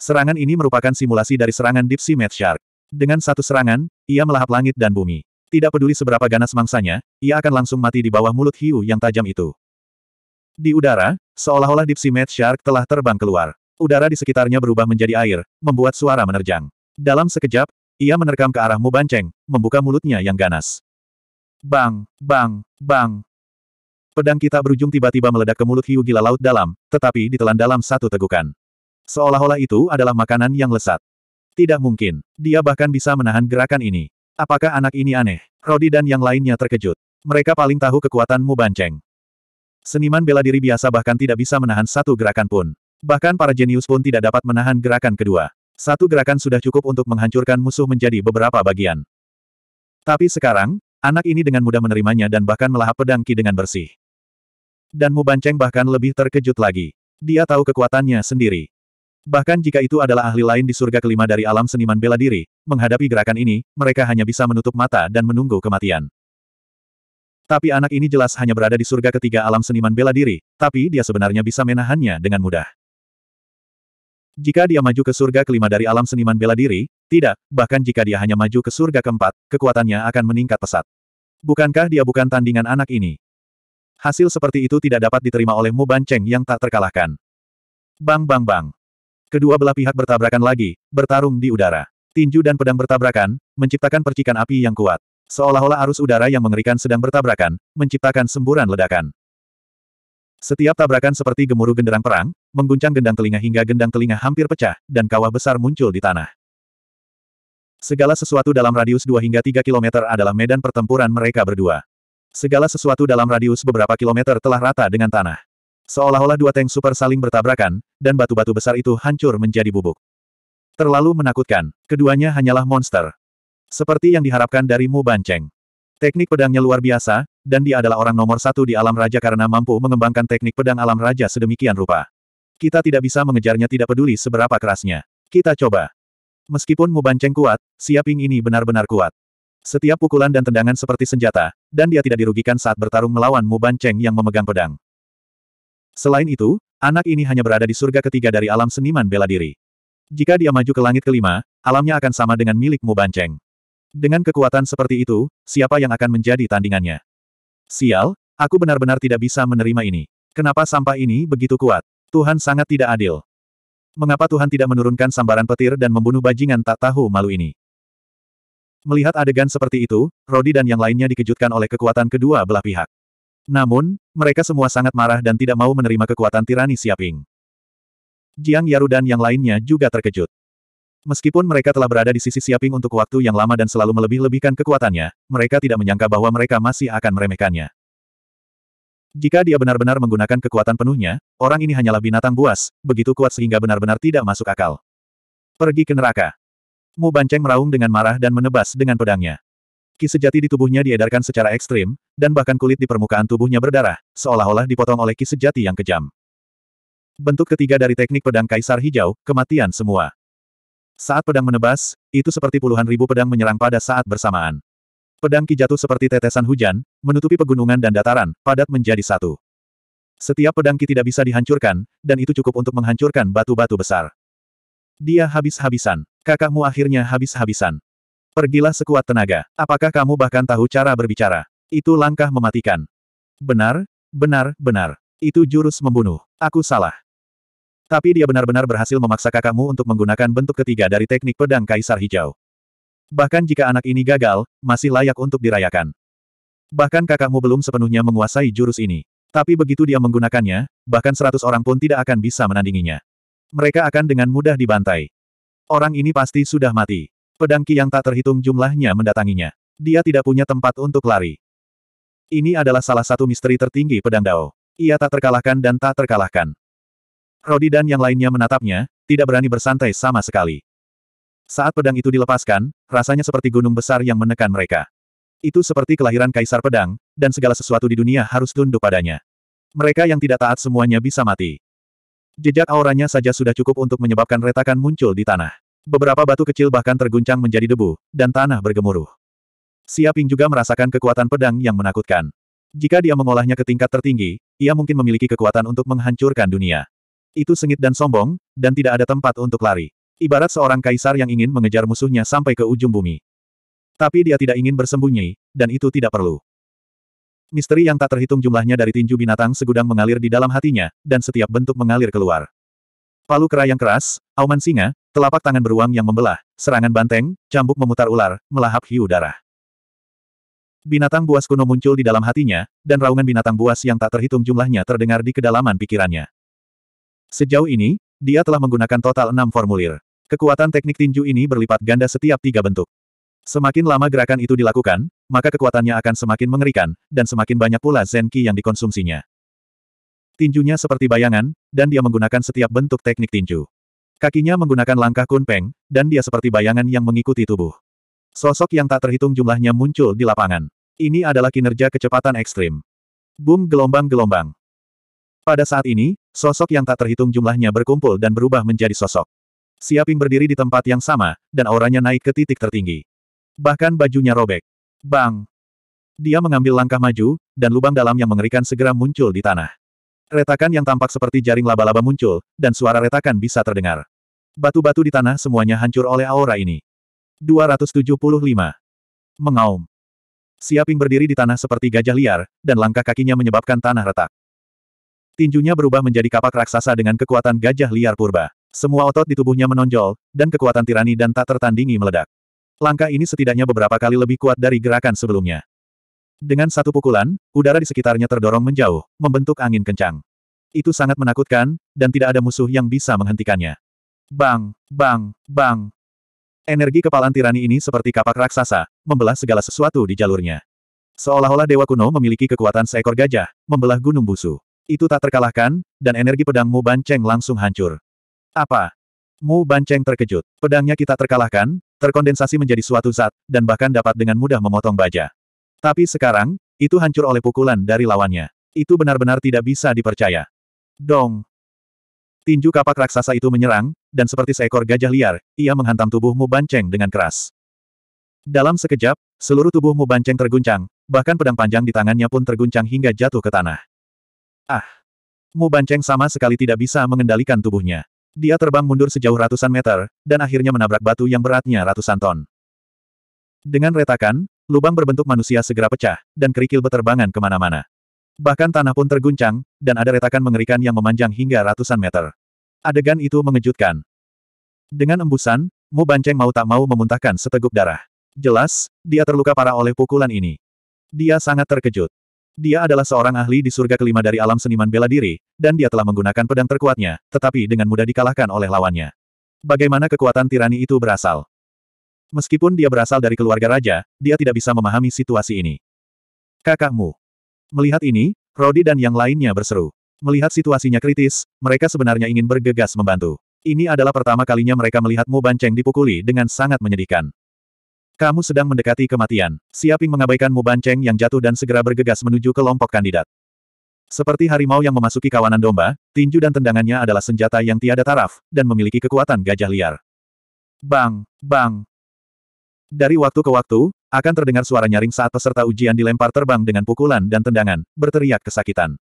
Speaker 1: Serangan ini merupakan simulasi dari serangan Deep Sea Mad Shark. Dengan satu serangan, ia melahap langit dan bumi. Tidak peduli seberapa ganas mangsanya, ia akan langsung mati di bawah mulut hiu yang tajam itu. Di udara, seolah-olah Deep Sea Mad Shark telah terbang keluar. Udara di sekitarnya berubah menjadi air, membuat suara menerjang. Dalam sekejap, ia menerkam ke arah Mubanceng, membuka mulutnya yang ganas. Bang, bang, bang. Pedang kita berujung tiba-tiba meledak ke mulut hiu gila laut dalam, tetapi ditelan dalam satu tegukan. Seolah-olah itu adalah makanan yang lesat. Tidak mungkin. Dia bahkan bisa menahan gerakan ini. Apakah anak ini aneh? Rodi dan yang lainnya terkejut. Mereka paling tahu kekuatanmu banceng. Seniman bela diri biasa bahkan tidak bisa menahan satu gerakan pun. Bahkan para jenius pun tidak dapat menahan gerakan kedua. Satu gerakan sudah cukup untuk menghancurkan musuh menjadi beberapa bagian. Tapi sekarang, anak ini dengan mudah menerimanya dan bahkan melahap pedang Ki dengan bersih. Dan Mu bahkan lebih terkejut lagi. Dia tahu kekuatannya sendiri. Bahkan jika itu adalah ahli lain di surga kelima dari alam seniman bela diri, menghadapi gerakan ini, mereka hanya bisa menutup mata dan menunggu kematian. Tapi anak ini jelas hanya berada di surga ketiga alam seniman bela diri, tapi dia sebenarnya bisa menahannya dengan mudah. Jika dia maju ke surga kelima dari alam seniman bela diri, tidak, bahkan jika dia hanya maju ke surga keempat, kekuatannya akan meningkat pesat. Bukankah dia bukan tandingan anak ini? Hasil seperti itu tidak dapat diterima oleh Mu Ban Cheng yang tak terkalahkan. Bang bang bang. Kedua belah pihak bertabrakan lagi, bertarung di udara. Tinju dan pedang bertabrakan, menciptakan percikan api yang kuat. Seolah-olah arus udara yang mengerikan sedang bertabrakan, menciptakan semburan ledakan. Setiap tabrakan seperti gemuruh genderang perang, mengguncang gendang telinga hingga gendang telinga hampir pecah, dan kawah besar muncul di tanah. Segala sesuatu dalam radius 2 hingga 3 km adalah medan pertempuran mereka berdua. Segala sesuatu dalam radius beberapa kilometer telah rata dengan tanah. Seolah-olah dua tank super saling bertabrakan, dan batu-batu besar itu hancur menjadi bubuk. Terlalu menakutkan, keduanya hanyalah monster. Seperti yang diharapkan dari Mu Banceng. Teknik pedangnya luar biasa, dan dia adalah orang nomor satu di alam raja karena mampu mengembangkan teknik pedang alam raja sedemikian rupa. Kita tidak bisa mengejarnya tidak peduli seberapa kerasnya. Kita coba. Meskipun Mu Banceng kuat, Siaping ini benar-benar kuat. Setiap pukulan dan tendangan seperti senjata, dan dia tidak dirugikan saat bertarung melawan Mu Banceng yang memegang pedang. Selain itu, anak ini hanya berada di surga ketiga dari alam seniman bela diri. Jika dia maju ke langit kelima, alamnya akan sama dengan milikmu Banceng. Dengan kekuatan seperti itu, siapa yang akan menjadi tandingannya? Sial, aku benar-benar tidak bisa menerima ini. Kenapa sampah ini begitu kuat? Tuhan sangat tidak adil. Mengapa Tuhan tidak menurunkan sambaran petir dan membunuh bajingan tak tahu malu ini? Melihat adegan seperti itu, Rodi dan yang lainnya dikejutkan oleh kekuatan kedua belah pihak. Namun, mereka semua sangat marah dan tidak mau menerima kekuatan tirani Siaping. Jiang Yaru dan yang lainnya juga terkejut. Meskipun mereka telah berada di sisi Siaping untuk waktu yang lama dan selalu melebih-lebihkan kekuatannya, mereka tidak menyangka bahwa mereka masih akan meremehkannya. Jika dia benar-benar menggunakan kekuatan penuhnya, orang ini hanyalah binatang buas, begitu kuat sehingga benar-benar tidak masuk akal. Pergi ke neraka. Mu Banceng meraung dengan marah dan menebas dengan pedangnya. Ki sejati di tubuhnya diedarkan secara ekstrim, dan bahkan kulit di permukaan tubuhnya berdarah, seolah-olah dipotong oleh ki sejati yang kejam. Bentuk ketiga dari teknik pedang Kaisar Hijau, kematian semua. Saat pedang menebas, itu seperti puluhan ribu pedang menyerang pada saat bersamaan. Pedang ki jatuh seperti tetesan hujan, menutupi pegunungan dan dataran, padat menjadi satu. Setiap pedang ki tidak bisa dihancurkan, dan itu cukup untuk menghancurkan batu-batu besar. Dia habis-habisan. Kakakmu akhirnya habis-habisan. Pergilah sekuat tenaga. Apakah kamu bahkan tahu cara berbicara? Itu langkah mematikan. Benar, benar, benar. Itu jurus membunuh. Aku salah. Tapi dia benar-benar berhasil memaksa kakakmu untuk menggunakan bentuk ketiga dari teknik pedang kaisar hijau. Bahkan jika anak ini gagal, masih layak untuk dirayakan. Bahkan kakakmu belum sepenuhnya menguasai jurus ini. Tapi begitu dia menggunakannya, bahkan seratus orang pun tidak akan bisa menandinginya. Mereka akan dengan mudah dibantai. Orang ini pasti sudah mati. Pedang Ki yang tak terhitung jumlahnya mendatanginya. Dia tidak punya tempat untuk lari. Ini adalah salah satu misteri tertinggi pedang Dao. Ia tak terkalahkan dan tak terkalahkan. Rodi dan yang lainnya menatapnya, tidak berani bersantai sama sekali. Saat pedang itu dilepaskan, rasanya seperti gunung besar yang menekan mereka. Itu seperti kelahiran kaisar pedang, dan segala sesuatu di dunia harus tunduk padanya. Mereka yang tidak taat semuanya bisa mati. Jejak auranya saja sudah cukup untuk menyebabkan retakan muncul di tanah. Beberapa batu kecil bahkan terguncang menjadi debu, dan tanah bergemuruh. Siaping juga merasakan kekuatan pedang yang menakutkan. Jika dia mengolahnya ke tingkat tertinggi, ia mungkin memiliki kekuatan untuk menghancurkan dunia. Itu sengit dan sombong, dan tidak ada tempat untuk lari. Ibarat seorang kaisar yang ingin mengejar musuhnya sampai ke ujung bumi. Tapi dia tidak ingin bersembunyi, dan itu tidak perlu. Misteri yang tak terhitung jumlahnya dari tinju binatang segudang mengalir di dalam hatinya, dan setiap bentuk mengalir keluar. Palu kera yang keras, auman singa, Telapak tangan beruang yang membelah, serangan banteng, cambuk memutar ular, melahap hiu darah. Binatang buas kuno muncul di dalam hatinya, dan raungan binatang buas yang tak terhitung jumlahnya terdengar di kedalaman pikirannya. Sejauh ini, dia telah menggunakan total enam formulir. Kekuatan teknik tinju ini berlipat ganda setiap tiga bentuk. Semakin lama gerakan itu dilakukan, maka kekuatannya akan semakin mengerikan, dan semakin banyak pula zenki yang dikonsumsinya. Tinjunya seperti bayangan, dan dia menggunakan setiap bentuk teknik tinju. Kakinya menggunakan langkah kunpeng, dan dia seperti bayangan yang mengikuti tubuh. Sosok yang tak terhitung jumlahnya muncul di lapangan. Ini adalah kinerja kecepatan ekstrim. Boom gelombang-gelombang. Pada saat ini, sosok yang tak terhitung jumlahnya berkumpul dan berubah menjadi sosok. Siaping berdiri di tempat yang sama, dan auranya naik ke titik tertinggi. Bahkan bajunya robek. Bang! Dia mengambil langkah maju, dan lubang dalam yang mengerikan segera muncul di tanah. Retakan yang tampak seperti jaring laba-laba muncul, dan suara retakan bisa terdengar. Batu-batu di tanah semuanya hancur oleh aura ini. 275. Mengaum. Siaping berdiri di tanah seperti gajah liar, dan langkah kakinya menyebabkan tanah retak. Tinjunya berubah menjadi kapak raksasa dengan kekuatan gajah liar purba. Semua otot di tubuhnya menonjol, dan kekuatan tirani dan tak tertandingi meledak. Langkah ini setidaknya beberapa kali lebih kuat dari gerakan sebelumnya. Dengan satu pukulan, udara di sekitarnya terdorong menjauh, membentuk angin kencang. Itu sangat menakutkan, dan tidak ada musuh yang bisa menghentikannya. Bang, bang, bang. Energi kepalan tirani ini seperti kapak raksasa, membelah segala sesuatu di jalurnya. Seolah-olah dewa kuno memiliki kekuatan seekor gajah, membelah gunung busu. Itu tak terkalahkan, dan energi pedang Mu Banceng langsung hancur. Apa? Mu Banceng terkejut. Pedangnya kita terkalahkan, terkondensasi menjadi suatu zat, dan bahkan dapat dengan mudah memotong baja. Tapi sekarang, itu hancur oleh pukulan dari lawannya. Itu benar-benar tidak bisa dipercaya. Dong! Tinju kapak raksasa itu menyerang, dan seperti seekor gajah liar, ia menghantam tubuhmu banceng dengan keras. Dalam sekejap, seluruh tubuhmu banceng terguncang, bahkan pedang panjang di tangannya pun terguncang hingga jatuh ke tanah. Ah! mu banceng sama sekali tidak bisa mengendalikan tubuhnya. Dia terbang mundur sejauh ratusan meter, dan akhirnya menabrak batu yang beratnya ratusan ton. Dengan retakan, lubang berbentuk manusia segera pecah, dan kerikil beterbangan kemana-mana. Bahkan tanah pun terguncang, dan ada retakan mengerikan yang memanjang hingga ratusan meter. Adegan itu mengejutkan. Dengan embusan, Mu Banceng mau tak mau memuntahkan seteguk darah. Jelas, dia terluka parah oleh pukulan ini. Dia sangat terkejut. Dia adalah seorang ahli di surga kelima dari alam seniman bela diri, dan dia telah menggunakan pedang terkuatnya, tetapi dengan mudah dikalahkan oleh lawannya. Bagaimana kekuatan tirani itu berasal? Meskipun dia berasal dari keluarga raja, dia tidak bisa memahami situasi ini. Kakakmu. Melihat ini, Rodi dan yang lainnya berseru. Melihat situasinya kritis, mereka sebenarnya ingin bergegas membantu. Ini adalah pertama kalinya mereka melihat Mu Banceng dipukuli dengan sangat menyedihkan. Kamu sedang mendekati kematian. Siaping mengabaikan Mu Banceng yang jatuh dan segera bergegas menuju kelompok kandidat. Seperti harimau yang memasuki kawanan domba, tinju dan tendangannya adalah senjata yang tiada taraf, dan memiliki kekuatan gajah liar. Bang, bang, dari waktu ke waktu, akan terdengar suara nyaring saat peserta ujian dilempar terbang dengan pukulan dan tendangan, berteriak kesakitan.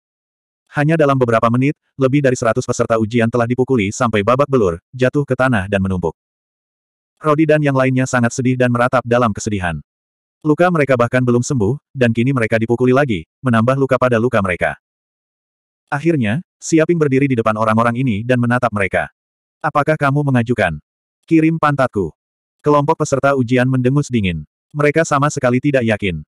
Speaker 1: Hanya dalam beberapa menit, lebih dari seratus peserta ujian telah dipukuli sampai babak belur, jatuh ke tanah dan menumpuk. Rodi dan yang lainnya sangat sedih dan meratap dalam kesedihan. Luka mereka bahkan belum sembuh, dan kini mereka dipukuli lagi, menambah luka pada luka mereka. Akhirnya, Siaping berdiri di depan orang-orang ini dan menatap mereka. Apakah kamu mengajukan? Kirim pantatku. Kelompok peserta ujian mendengus dingin. Mereka sama sekali tidak yakin.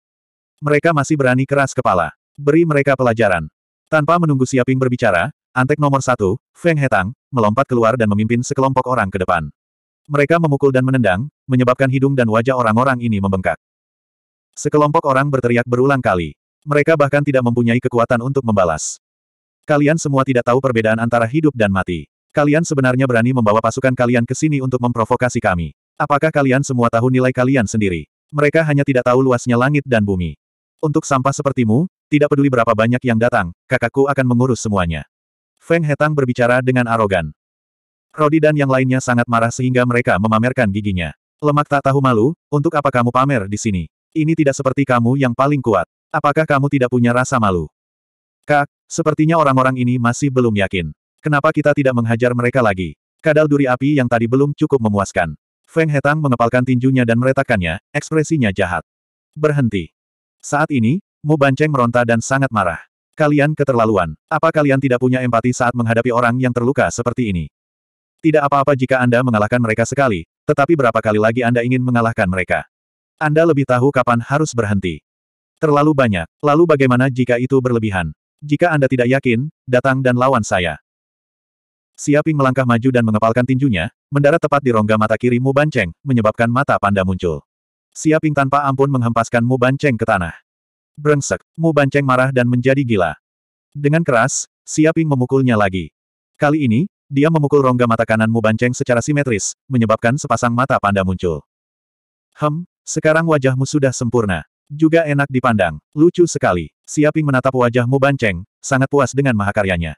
Speaker 1: Mereka masih berani keras kepala. Beri mereka pelajaran. Tanpa menunggu Siaping berbicara, antek nomor satu, Feng Hetang, melompat keluar dan memimpin sekelompok orang ke depan. Mereka memukul dan menendang, menyebabkan hidung dan wajah orang-orang ini membengkak. Sekelompok orang berteriak berulang kali. Mereka bahkan tidak mempunyai kekuatan untuk membalas. Kalian semua tidak tahu perbedaan antara hidup dan mati. Kalian sebenarnya berani membawa pasukan kalian ke sini untuk memprovokasi kami. Apakah kalian semua tahu nilai kalian sendiri? Mereka hanya tidak tahu luasnya langit dan bumi. Untuk sampah sepertimu, tidak peduli berapa banyak yang datang, kakakku akan mengurus semuanya. Feng Hetang berbicara dengan arogan. Rodi dan yang lainnya sangat marah sehingga mereka memamerkan giginya. Lemak tak tahu malu, untuk apa kamu pamer di sini? Ini tidak seperti kamu yang paling kuat. Apakah kamu tidak punya rasa malu? Kak, sepertinya orang-orang ini masih belum yakin. Kenapa kita tidak menghajar mereka lagi? Kadal duri api yang tadi belum cukup memuaskan. Feng Hetang mengepalkan tinjunya dan meretakannya, ekspresinya jahat. Berhenti. Saat ini, Mu Banceng meronta dan sangat marah. Kalian keterlaluan. Apa kalian tidak punya empati saat menghadapi orang yang terluka seperti ini? Tidak apa-apa jika Anda mengalahkan mereka sekali, tetapi berapa kali lagi Anda ingin mengalahkan mereka? Anda lebih tahu kapan harus berhenti. Terlalu banyak. Lalu bagaimana jika itu berlebihan? Jika Anda tidak yakin, datang dan lawan saya. Siaping melangkah maju dan mengepalkan tinjunya, mendarat tepat di rongga mata kiri Mu Banceng, menyebabkan mata panda muncul. Siaping tanpa ampun menghempaskan Mu Banceng ke tanah. Brengsek, Mu Banceng marah dan menjadi gila. Dengan keras, Siaping memukulnya lagi. Kali ini, dia memukul rongga mata kanan Mu Banceng secara simetris, menyebabkan sepasang mata panda muncul. Hem, sekarang wajahmu sudah sempurna. Juga enak dipandang, lucu sekali. Siaping menatap wajah wajahmu banceng, sangat puas dengan mahakaryanya.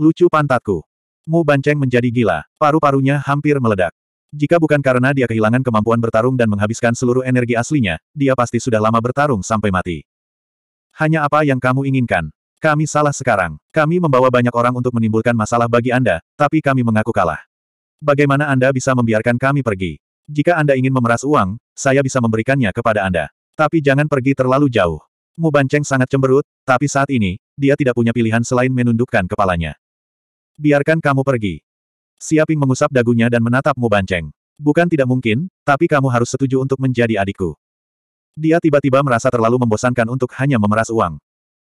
Speaker 1: Lucu pantatku. Mu Banceng menjadi gila, paru-parunya hampir meledak. Jika bukan karena dia kehilangan kemampuan bertarung dan menghabiskan seluruh energi aslinya, dia pasti sudah lama bertarung sampai mati. Hanya apa yang kamu inginkan. Kami salah sekarang. Kami membawa banyak orang untuk menimbulkan masalah bagi Anda, tapi kami mengaku kalah. Bagaimana Anda bisa membiarkan kami pergi? Jika Anda ingin memeras uang, saya bisa memberikannya kepada Anda. Tapi jangan pergi terlalu jauh. Mu Banceng sangat cemberut, tapi saat ini, dia tidak punya pilihan selain menundukkan kepalanya. Biarkan kamu pergi. Siaping mengusap dagunya dan menatap Mu Banceng. Bukan tidak mungkin, tapi kamu harus setuju untuk menjadi adikku. Dia tiba-tiba merasa terlalu membosankan untuk hanya memeras uang.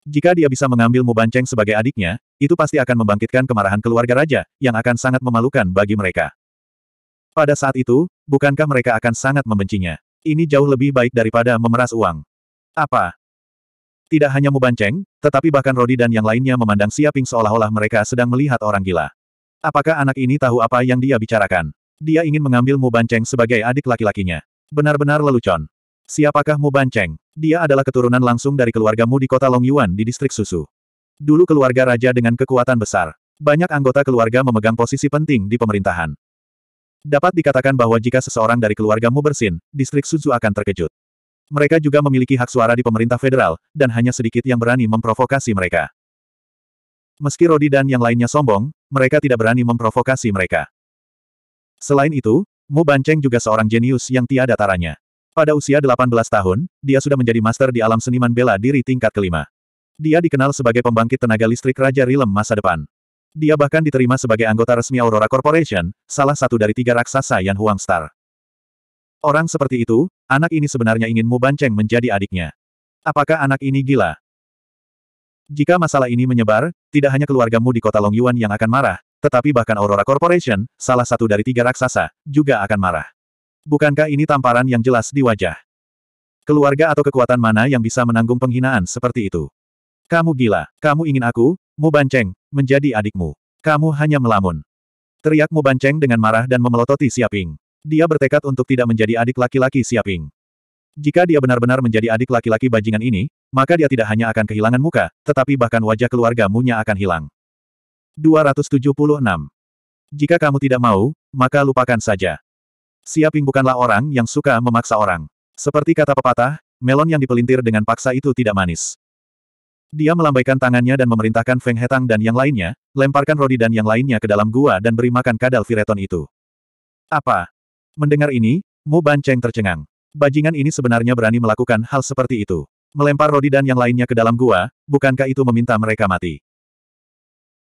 Speaker 1: Jika dia bisa mengambil Mu Banceng sebagai adiknya, itu pasti akan membangkitkan kemarahan keluarga raja, yang akan sangat memalukan bagi mereka. Pada saat itu, bukankah mereka akan sangat membencinya? Ini jauh lebih baik daripada memeras uang. Apa? Tidak hanya Mubanceng, tetapi bahkan Rodi dan yang lainnya memandang Siaping seolah-olah mereka sedang melihat orang gila. Apakah anak ini tahu apa yang dia bicarakan? Dia ingin mengambil Mubanceng sebagai adik laki-lakinya. Benar-benar lelucon. Siapakah Mubanceng? Dia adalah keturunan langsung dari keluargamu di kota Longyuan di distrik Susu. Dulu keluarga raja dengan kekuatan besar. Banyak anggota keluarga memegang posisi penting di pemerintahan. Dapat dikatakan bahwa jika seseorang dari keluargamu bersin, distrik Suzu akan terkejut. Mereka juga memiliki hak suara di pemerintah federal, dan hanya sedikit yang berani memprovokasi mereka. Meski Rodi dan yang lainnya sombong, mereka tidak berani memprovokasi mereka. Selain itu, Mu Banceng juga seorang jenius yang tiada taranya. Pada usia 18 tahun, dia sudah menjadi master di alam seniman bela diri tingkat kelima. Dia dikenal sebagai pembangkit tenaga listrik Raja Rilem masa depan. Dia bahkan diterima sebagai anggota resmi Aurora Corporation, salah satu dari tiga raksasa Yan Huang Star. Orang seperti itu, anak ini sebenarnya ingin Mu Banceng menjadi adiknya. Apakah anak ini gila? Jika masalah ini menyebar, tidak hanya keluargamu di kota Longyuan yang akan marah, tetapi bahkan Aurora Corporation, salah satu dari tiga raksasa, juga akan marah. Bukankah ini tamparan yang jelas di wajah? Keluarga atau kekuatan mana yang bisa menanggung penghinaan seperti itu? Kamu gila, kamu ingin aku, Mu Banceng, menjadi adikmu. Kamu hanya melamun. Teriak Mu Banceng dengan marah dan memelototi Siaping. Dia bertekad untuk tidak menjadi adik laki-laki Siaping. Jika dia benar-benar menjadi adik laki-laki bajingan ini, maka dia tidak hanya akan kehilangan muka, tetapi bahkan wajah keluarga Munya akan hilang. 276. Jika kamu tidak mau, maka lupakan saja. Siaping bukanlah orang yang suka memaksa orang. Seperti kata pepatah, melon yang dipelintir dengan paksa itu tidak manis. Dia melambaikan tangannya dan memerintahkan Feng Hetang dan yang lainnya, lemparkan Rodi dan yang lainnya ke dalam gua dan beri makan kadal fireton itu. Apa? Mendengar ini, Mu Banceng tercengang. Bajingan ini sebenarnya berani melakukan hal seperti itu. Melempar Rodi dan yang lainnya ke dalam gua, bukankah itu meminta mereka mati?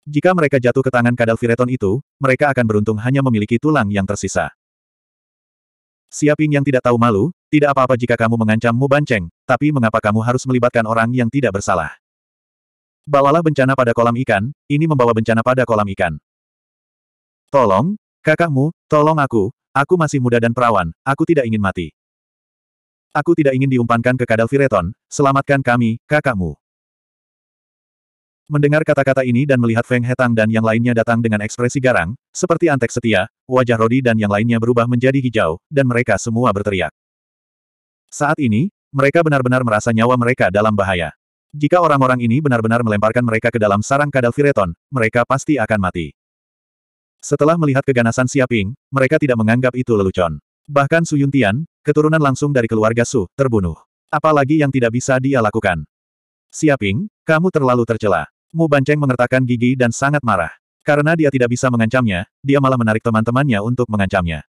Speaker 1: Jika mereka jatuh ke tangan kadal Fireton itu, mereka akan beruntung hanya memiliki tulang yang tersisa. Siaping yang tidak tahu malu, tidak apa-apa jika kamu mengancam Mu Banceng, tapi mengapa kamu harus melibatkan orang yang tidak bersalah? Balalah bencana pada kolam ikan, ini membawa bencana pada kolam ikan. Tolong, kakakmu, tolong aku, Aku masih muda dan perawan, aku tidak ingin mati. Aku tidak ingin diumpankan ke kadal Fireton, selamatkan kami, kakakmu. Mendengar kata-kata ini dan melihat Feng Hetang dan yang lainnya datang dengan ekspresi garang, seperti antek setia, wajah Rodi dan yang lainnya berubah menjadi hijau, dan mereka semua berteriak. Saat ini, mereka benar-benar merasa nyawa mereka dalam bahaya. Jika orang-orang ini benar-benar melemparkan mereka ke dalam sarang kadal Fireton, mereka pasti akan mati. Setelah melihat keganasan Siaping, mereka tidak menganggap itu lelucon. Bahkan Su Yuntian, keturunan langsung dari keluarga Su, terbunuh. Apalagi yang tidak bisa dia lakukan. Siaping, kamu terlalu tercela. Mu Banceng mengertakkan gigi dan sangat marah. Karena dia tidak bisa mengancamnya, dia malah menarik teman-temannya untuk mengancamnya.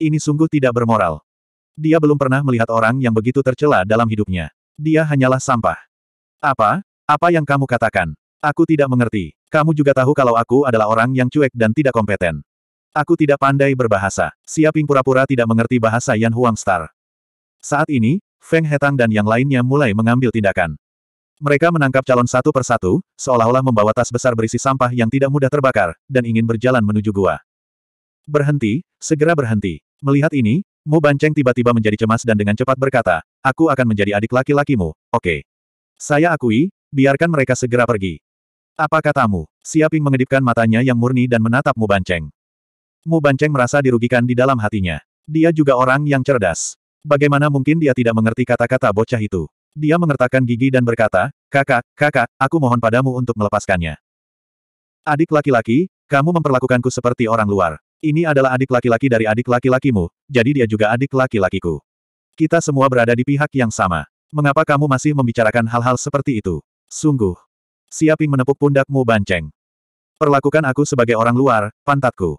Speaker 1: Ini sungguh tidak bermoral. Dia belum pernah melihat orang yang begitu tercela dalam hidupnya. Dia hanyalah sampah. Apa? Apa yang kamu katakan? Aku tidak mengerti. Kamu juga tahu kalau aku adalah orang yang cuek dan tidak kompeten. Aku tidak pandai berbahasa. Siaping pura-pura tidak mengerti bahasa Yan Huang Star. Saat ini, Feng Hetang dan yang lainnya mulai mengambil tindakan. Mereka menangkap calon satu persatu, seolah-olah membawa tas besar berisi sampah yang tidak mudah terbakar, dan ingin berjalan menuju gua. Berhenti, segera berhenti. Melihat ini, Mu Banceng tiba-tiba menjadi cemas dan dengan cepat berkata, aku akan menjadi adik laki-lakimu, oke. Okay. Saya akui, biarkan mereka segera pergi. Apa katamu? Siaping mengedipkan matanya yang murni dan menatap Mu Banceng. Mu Banceng merasa dirugikan di dalam hatinya. Dia juga orang yang cerdas. Bagaimana mungkin dia tidak mengerti kata-kata bocah itu? Dia mengertakkan gigi dan berkata, Kakak, kakak, aku mohon padamu untuk melepaskannya. Adik laki-laki, kamu memperlakukanku seperti orang luar. Ini adalah adik laki-laki dari adik laki-lakimu, jadi dia juga adik laki-lakiku. Kita semua berada di pihak yang sama. Mengapa kamu masih membicarakan hal-hal seperti itu? Sungguh, Siaping menepuk pundak pundakmu Banceng. Perlakukan aku sebagai orang luar, pantatku.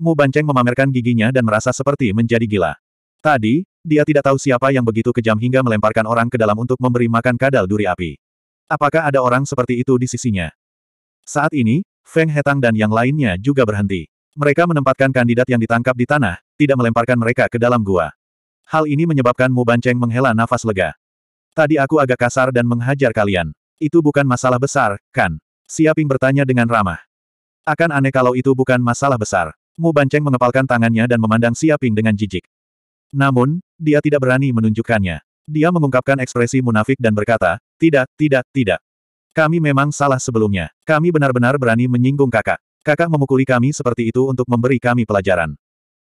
Speaker 1: Mu Banceng memamerkan giginya dan merasa seperti menjadi gila. Tadi, dia tidak tahu siapa yang begitu kejam hingga melemparkan orang ke dalam untuk memberi makan kadal duri api. Apakah ada orang seperti itu di sisinya? Saat ini, Feng Hetang dan yang lainnya juga berhenti. Mereka menempatkan kandidat yang ditangkap di tanah, tidak melemparkan mereka ke dalam gua. Hal ini menyebabkan Mu Banceng menghela nafas lega. Tadi aku agak kasar dan menghajar kalian. Itu bukan masalah besar, kan? Siaping bertanya dengan ramah. Akan aneh kalau itu bukan masalah besar. Mu Banceng mengepalkan tangannya dan memandang Siaping dengan jijik. Namun, dia tidak berani menunjukkannya. Dia mengungkapkan ekspresi munafik dan berkata, tidak, tidak, tidak. Kami memang salah sebelumnya. Kami benar-benar berani menyinggung kakak. Kakak memukuli kami seperti itu untuk memberi kami pelajaran.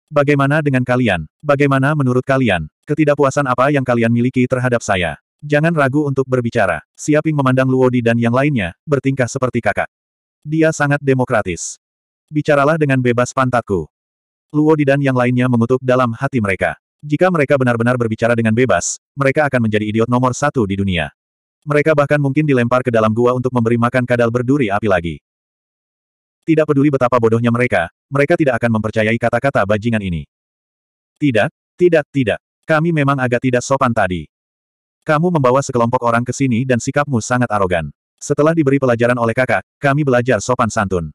Speaker 1: Bagaimana dengan kalian? Bagaimana menurut kalian? Ketidakpuasan apa yang kalian miliki terhadap saya? Jangan ragu untuk berbicara. Siaping memandang Luodi dan yang lainnya, bertingkah seperti kakak. Dia sangat demokratis. Bicaralah dengan bebas pantatku. Luodi dan yang lainnya mengutuk dalam hati mereka. Jika mereka benar-benar berbicara dengan bebas, mereka akan menjadi idiot nomor satu di dunia. Mereka bahkan mungkin dilempar ke dalam gua untuk memberi makan kadal berduri api lagi. Tidak peduli betapa bodohnya mereka, mereka tidak akan mempercayai kata-kata bajingan ini. Tidak, tidak, tidak. Kami memang agak tidak sopan tadi. Kamu membawa sekelompok orang ke sini dan sikapmu sangat arogan. Setelah diberi pelajaran oleh kakak, kami belajar sopan santun.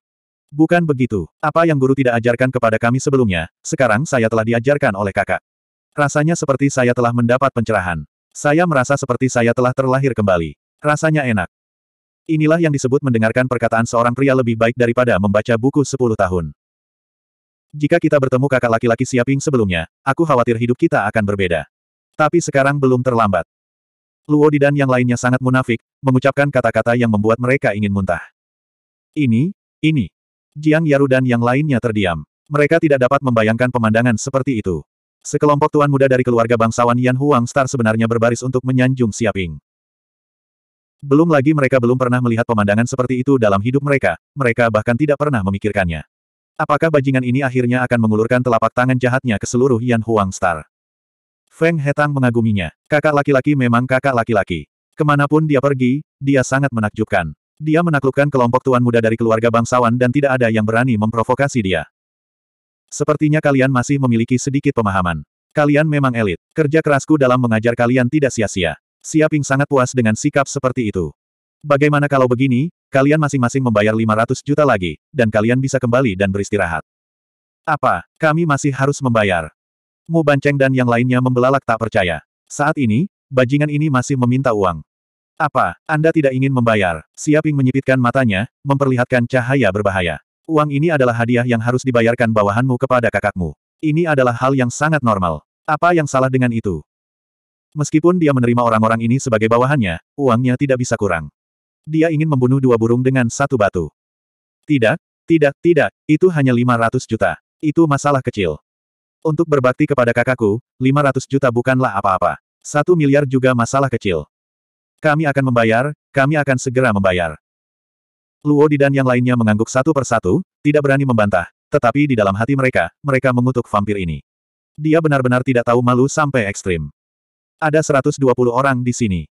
Speaker 1: Bukan begitu. Apa yang guru tidak ajarkan kepada kami sebelumnya, sekarang saya telah diajarkan oleh kakak. Rasanya seperti saya telah mendapat pencerahan. Saya merasa seperti saya telah terlahir kembali. Rasanya enak. Inilah yang disebut mendengarkan perkataan seorang pria lebih baik daripada membaca buku 10 tahun. Jika kita bertemu kakak laki-laki Siaping sebelumnya, aku khawatir hidup kita akan berbeda. Tapi sekarang belum terlambat. Luo Di dan yang lainnya sangat munafik, mengucapkan kata-kata yang membuat mereka ingin muntah. Ini, ini. Jiang Yaru dan yang lainnya terdiam. Mereka tidak dapat membayangkan pemandangan seperti itu. Sekelompok tuan muda dari keluarga bangsawan Yan Huang Star sebenarnya berbaris untuk menyanjung Siaping. Belum lagi mereka belum pernah melihat pemandangan seperti itu dalam hidup mereka, mereka bahkan tidak pernah memikirkannya. Apakah bajingan ini akhirnya akan mengulurkan telapak tangan jahatnya ke seluruh Yan Huang Star? Feng Hetang mengaguminya. Kakak laki-laki memang kakak laki-laki. Kemanapun dia pergi, dia sangat menakjubkan. Dia menaklukkan kelompok tuan muda dari keluarga bangsawan dan tidak ada yang berani memprovokasi dia. Sepertinya kalian masih memiliki sedikit pemahaman. Kalian memang elit. Kerja kerasku dalam mengajar kalian tidak sia-sia. Siaping sangat puas dengan sikap seperti itu. Bagaimana kalau begini, kalian masing-masing membayar 500 juta lagi, dan kalian bisa kembali dan beristirahat. Apa, kami masih harus membayar? Mu Banceng dan yang lainnya membelalak tak percaya. Saat ini, bajingan ini masih meminta uang. Apa, Anda tidak ingin membayar? Siaping menyipitkan matanya, memperlihatkan cahaya berbahaya. Uang ini adalah hadiah yang harus dibayarkan bawahanmu kepada kakakmu. Ini adalah hal yang sangat normal. Apa yang salah dengan itu? Meskipun dia menerima orang-orang ini sebagai bawahannya, uangnya tidak bisa kurang. Dia ingin membunuh dua burung dengan satu batu. Tidak, tidak, tidak, itu hanya 500 juta. Itu masalah kecil. Untuk berbakti kepada kakakku, 500 juta bukanlah apa-apa. Satu miliar juga masalah kecil. Kami akan membayar, kami akan segera membayar. Luo Di dan yang lainnya mengangguk satu persatu, tidak berani membantah, tetapi di dalam hati mereka, mereka mengutuk vampir ini. Dia benar-benar tidak tahu malu sampai ekstrim. Ada 120 orang di sini.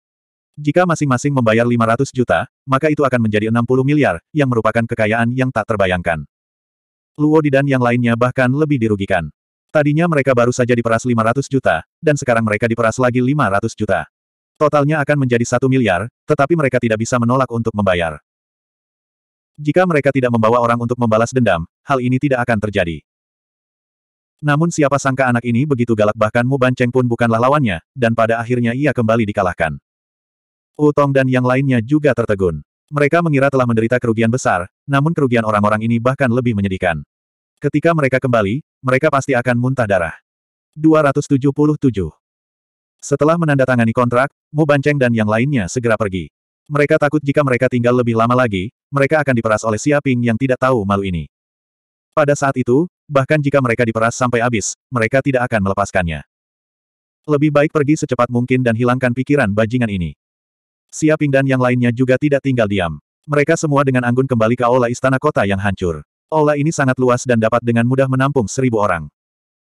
Speaker 1: Jika masing-masing membayar 500 juta, maka itu akan menjadi 60 miliar, yang merupakan kekayaan yang tak terbayangkan. Luo Di dan yang lainnya bahkan lebih dirugikan. Tadinya mereka baru saja diperas 500 juta, dan sekarang mereka diperas lagi 500 juta. Totalnya akan menjadi satu miliar, tetapi mereka tidak bisa menolak untuk membayar. Jika mereka tidak membawa orang untuk membalas dendam, hal ini tidak akan terjadi. Namun siapa sangka anak ini begitu galak bahkan Mu Banceng pun bukanlah lawannya, dan pada akhirnya ia kembali dikalahkan. Utong dan yang lainnya juga tertegun. Mereka mengira telah menderita kerugian besar, namun kerugian orang-orang ini bahkan lebih menyedihkan. Ketika mereka kembali, mereka pasti akan muntah darah. 277 Setelah menandatangani kontrak, Mu Banceng dan yang lainnya segera pergi. Mereka takut jika mereka tinggal lebih lama lagi, mereka akan diperas oleh Siaping yang tidak tahu malu ini. Pada saat itu, bahkan jika mereka diperas sampai habis, mereka tidak akan melepaskannya. Lebih baik pergi secepat mungkin dan hilangkan pikiran bajingan ini. Siaping dan yang lainnya juga tidak tinggal diam. Mereka semua dengan anggun kembali ke aula istana kota yang hancur. Aula ini sangat luas dan dapat dengan mudah menampung seribu orang.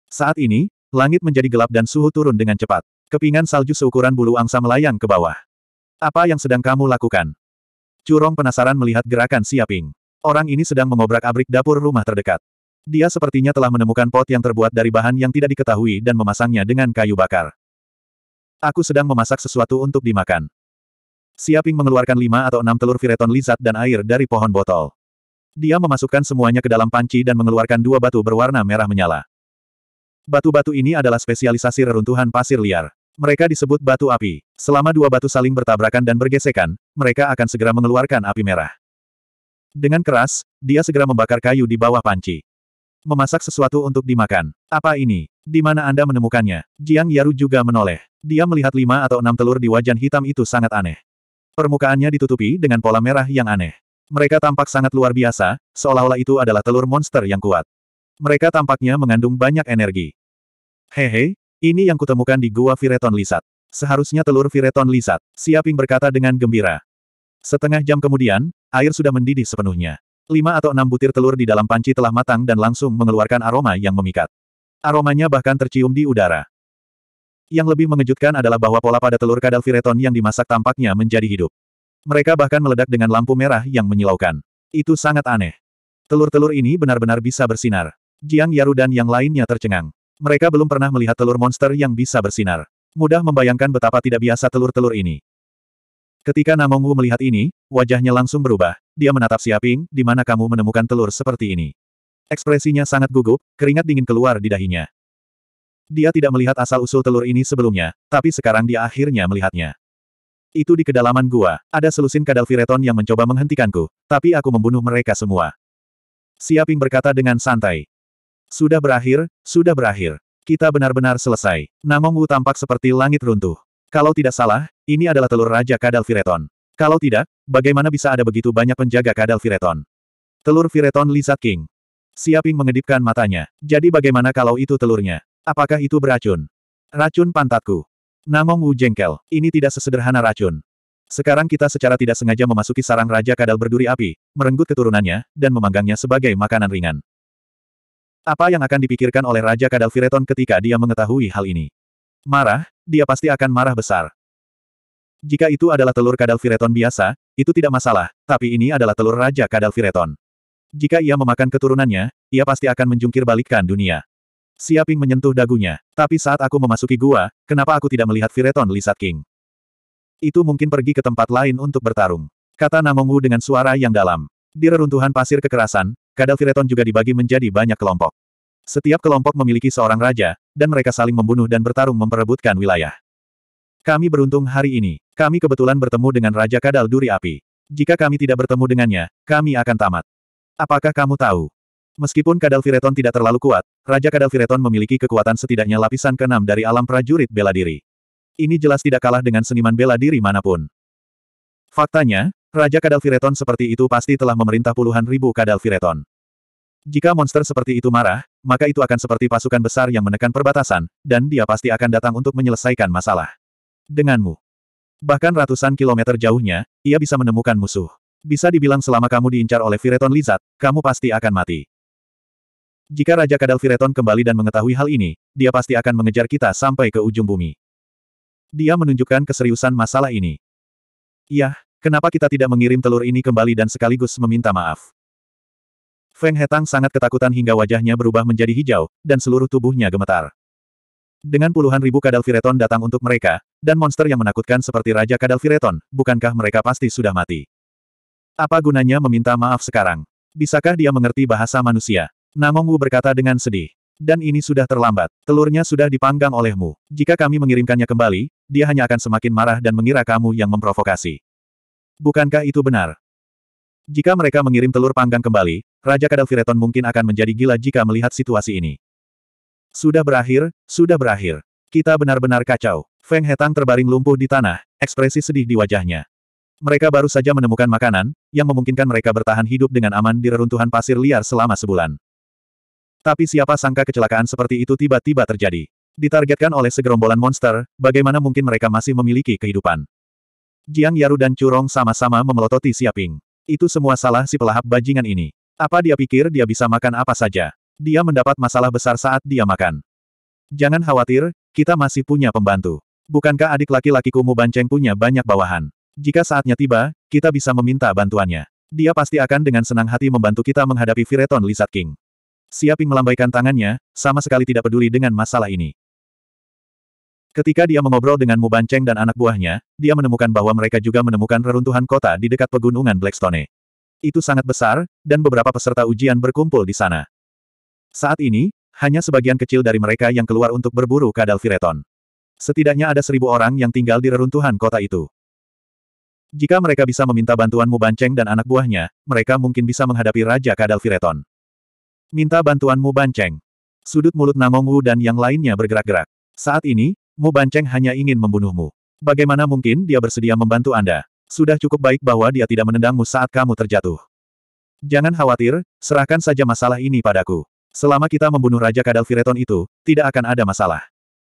Speaker 1: Saat ini, langit menjadi gelap dan suhu turun dengan cepat. Kepingan salju seukuran bulu angsa melayang ke bawah. Apa yang sedang kamu lakukan? Curong penasaran melihat gerakan Siaping. Orang ini sedang mengobrak-abrik dapur rumah terdekat. Dia sepertinya telah menemukan pot yang terbuat dari bahan yang tidak diketahui dan memasangnya dengan kayu bakar. Aku sedang memasak sesuatu untuk dimakan. Siaping mengeluarkan lima atau enam telur fireton lizat dan air dari pohon botol. Dia memasukkan semuanya ke dalam panci dan mengeluarkan dua batu berwarna merah menyala. Batu-batu ini adalah spesialisasi reruntuhan pasir liar. Mereka disebut batu api. Selama dua batu saling bertabrakan dan bergesekan, mereka akan segera mengeluarkan api merah. Dengan keras, dia segera membakar kayu di bawah panci. Memasak sesuatu untuk dimakan. Apa ini? Di mana Anda menemukannya? Jiang Yaru juga menoleh. Dia melihat lima atau enam telur di wajan hitam itu sangat aneh. Permukaannya ditutupi dengan pola merah yang aneh. Mereka tampak sangat luar biasa, seolah-olah itu adalah telur monster yang kuat. Mereka tampaknya mengandung banyak energi. Hehe, ini yang kutemukan di gua Vireton Lisat. Seharusnya telur Vireton Lisat, Siaping berkata dengan gembira. Setengah jam kemudian, air sudah mendidih sepenuhnya. Lima atau enam butir telur di dalam panci telah matang dan langsung mengeluarkan aroma yang memikat. Aromanya bahkan tercium di udara. Yang lebih mengejutkan adalah bahwa pola pada telur kadal Vireton yang dimasak tampaknya menjadi hidup. Mereka bahkan meledak dengan lampu merah yang menyilaukan. Itu sangat aneh. Telur-telur ini benar-benar bisa bersinar. Jiang Yaru dan yang lainnya tercengang. Mereka belum pernah melihat telur monster yang bisa bersinar. Mudah membayangkan betapa tidak biasa telur-telur ini. Ketika Namong Wu melihat ini, wajahnya langsung berubah. Dia menatap Siaping, di mana kamu menemukan telur seperti ini. Ekspresinya sangat gugup, keringat dingin keluar di dahinya. Dia tidak melihat asal-usul telur ini sebelumnya, tapi sekarang dia akhirnya melihatnya. Itu di kedalaman gua, ada selusin kadal Vireton yang mencoba menghentikanku, tapi aku membunuh mereka semua. Siaping berkata dengan santai. Sudah berakhir, sudah berakhir. Kita benar-benar selesai. Namong Wu tampak seperti langit runtuh. Kalau tidak salah, ini adalah telur Raja kadal Vireton. Kalau tidak, bagaimana bisa ada begitu banyak penjaga kadal Vireton? Telur Vireton Lizard King. Siaping mengedipkan matanya. Jadi bagaimana kalau itu telurnya? Apakah itu beracun? Racun pantatku. Namong Wu jengkel, ini tidak sesederhana racun. Sekarang kita secara tidak sengaja memasuki sarang Raja Kadal berduri api, merenggut keturunannya, dan memanggangnya sebagai makanan ringan. Apa yang akan dipikirkan oleh Raja Kadal Fireton ketika dia mengetahui hal ini? Marah, dia pasti akan marah besar. Jika itu adalah telur Kadal Fireton biasa, itu tidak masalah, tapi ini adalah telur Raja Kadal Fireton. Jika ia memakan keturunannya, ia pasti akan menjungkir balikkan dunia. Siaping menyentuh dagunya. Tapi saat aku memasuki gua, kenapa aku tidak melihat Vireton Lizard King? Itu mungkin pergi ke tempat lain untuk bertarung. Kata Namongwu dengan suara yang dalam. Di reruntuhan pasir kekerasan, kadal Vireton juga dibagi menjadi banyak kelompok. Setiap kelompok memiliki seorang raja, dan mereka saling membunuh dan bertarung memperebutkan wilayah. Kami beruntung hari ini. Kami kebetulan bertemu dengan Raja Kadal Duri Api. Jika kami tidak bertemu dengannya, kami akan tamat. Apakah kamu tahu? Meskipun kadal Fireton tidak terlalu kuat, Raja Kadal Fireton memiliki kekuatan setidaknya lapisan keenam dari alam prajurit bela diri. Ini jelas tidak kalah dengan seniman bela diri manapun. Faktanya, Raja Kadal Fireton seperti itu pasti telah memerintah puluhan ribu kadal Fireton. Jika monster seperti itu marah, maka itu akan seperti pasukan besar yang menekan perbatasan, dan dia pasti akan datang untuk menyelesaikan masalah. Denganmu. Bahkan ratusan kilometer jauhnya, ia bisa menemukan musuh. Bisa dibilang selama kamu diincar oleh fireton Lizard, kamu pasti akan mati. Jika Raja Kadal Fireton kembali dan mengetahui hal ini, dia pasti akan mengejar kita sampai ke ujung bumi. Dia menunjukkan keseriusan masalah ini. Yah, kenapa kita tidak mengirim telur ini kembali dan sekaligus meminta maaf? Feng Hetang sangat ketakutan hingga wajahnya berubah menjadi hijau, dan seluruh tubuhnya gemetar. Dengan puluhan ribu Kadal Fireton datang untuk mereka, dan monster yang menakutkan seperti Raja Kadal Fireton, bukankah mereka pasti sudah mati? Apa gunanya meminta maaf sekarang? Bisakah dia mengerti bahasa manusia? Namong Wu berkata dengan sedih. Dan ini sudah terlambat, telurnya sudah dipanggang olehmu. Jika kami mengirimkannya kembali, dia hanya akan semakin marah dan mengira kamu yang memprovokasi. Bukankah itu benar? Jika mereka mengirim telur panggang kembali, Raja Kadalfireton mungkin akan menjadi gila jika melihat situasi ini. Sudah berakhir, sudah berakhir. Kita benar-benar kacau. Feng Hetang terbaring lumpuh di tanah, ekspresi sedih di wajahnya. Mereka baru saja menemukan makanan, yang memungkinkan mereka bertahan hidup dengan aman di reruntuhan pasir liar selama sebulan. Tapi siapa sangka kecelakaan seperti itu tiba-tiba terjadi. Ditargetkan oleh segerombolan monster, bagaimana mungkin mereka masih memiliki kehidupan. Jiang Yaru dan Curong sama-sama memelototi Siaping. Itu semua salah si pelahap bajingan ini. Apa dia pikir dia bisa makan apa saja? Dia mendapat masalah besar saat dia makan. Jangan khawatir, kita masih punya pembantu. Bukankah adik laki-lakiku Mu Banceng punya banyak bawahan? Jika saatnya tiba, kita bisa meminta bantuannya. Dia pasti akan dengan senang hati membantu kita menghadapi Vireton Lizard King. Siaping melambaikan tangannya, sama sekali tidak peduli dengan masalah ini. Ketika dia mengobrol dengan Mu Banceng dan anak buahnya, dia menemukan bahwa mereka juga menemukan reruntuhan kota di dekat pegunungan Blackstone. Itu sangat besar, dan beberapa peserta ujian berkumpul di sana. Saat ini, hanya sebagian kecil dari mereka yang keluar untuk berburu kadal Vireton. Setidaknya ada seribu orang yang tinggal di reruntuhan kota itu. Jika mereka bisa meminta bantuan Mu Banceng dan anak buahnya, mereka mungkin bisa menghadapi Raja Kadal Vireton. Minta bantuanmu Banceng. Sudut mulut Namong Wu dan yang lainnya bergerak-gerak. Saat ini, Mu Banceng hanya ingin membunuhmu. Bagaimana mungkin dia bersedia membantu Anda? Sudah cukup baik bahwa dia tidak menendangmu saat kamu terjatuh. Jangan khawatir, serahkan saja masalah ini padaku. Selama kita membunuh Raja Kadal Fireton itu, tidak akan ada masalah.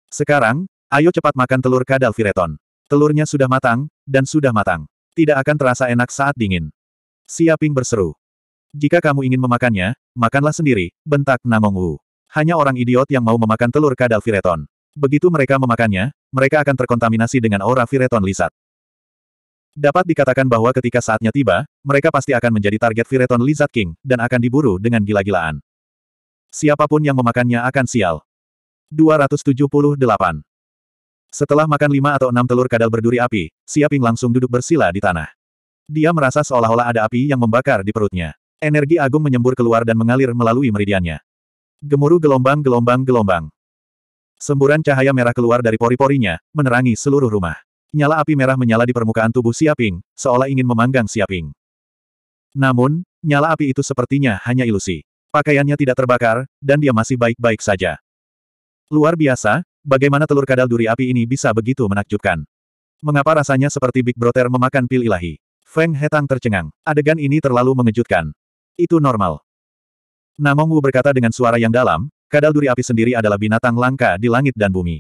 Speaker 1: Sekarang, ayo cepat makan telur Kadal Fireton. Telurnya sudah matang, dan sudah matang. Tidak akan terasa enak saat dingin. Siaping berseru. Jika kamu ingin memakannya, makanlah sendiri, bentak Namong Wu. Hanya orang idiot yang mau memakan telur kadal fireton. Begitu mereka memakannya, mereka akan terkontaminasi dengan aura fireton Lizard. Dapat dikatakan bahwa ketika saatnya tiba, mereka pasti akan menjadi target fireton Lizard King, dan akan diburu dengan gila-gilaan. Siapapun yang memakannya akan sial. 278. Setelah makan lima atau enam telur kadal berduri api, Siaping langsung duduk bersila di tanah. Dia merasa seolah-olah ada api yang membakar di perutnya. Energi agung menyembur keluar dan mengalir melalui meridiannya. Gemuruh gelombang-gelombang gelombang. Semburan cahaya merah keluar dari pori-porinya, menerangi seluruh rumah. Nyala api merah menyala di permukaan tubuh Siaping, seolah ingin memanggang Siaping. Namun, nyala api itu sepertinya hanya ilusi. Pakaiannya tidak terbakar, dan dia masih baik-baik saja. Luar biasa, bagaimana telur kadal duri api ini bisa begitu menakjubkan. Mengapa rasanya seperti Big Brother memakan pil ilahi? Feng Hetang tercengang. Adegan ini terlalu mengejutkan. Itu normal. Namong Wu berkata dengan suara yang dalam, kadal duri api sendiri adalah binatang langka di langit dan bumi.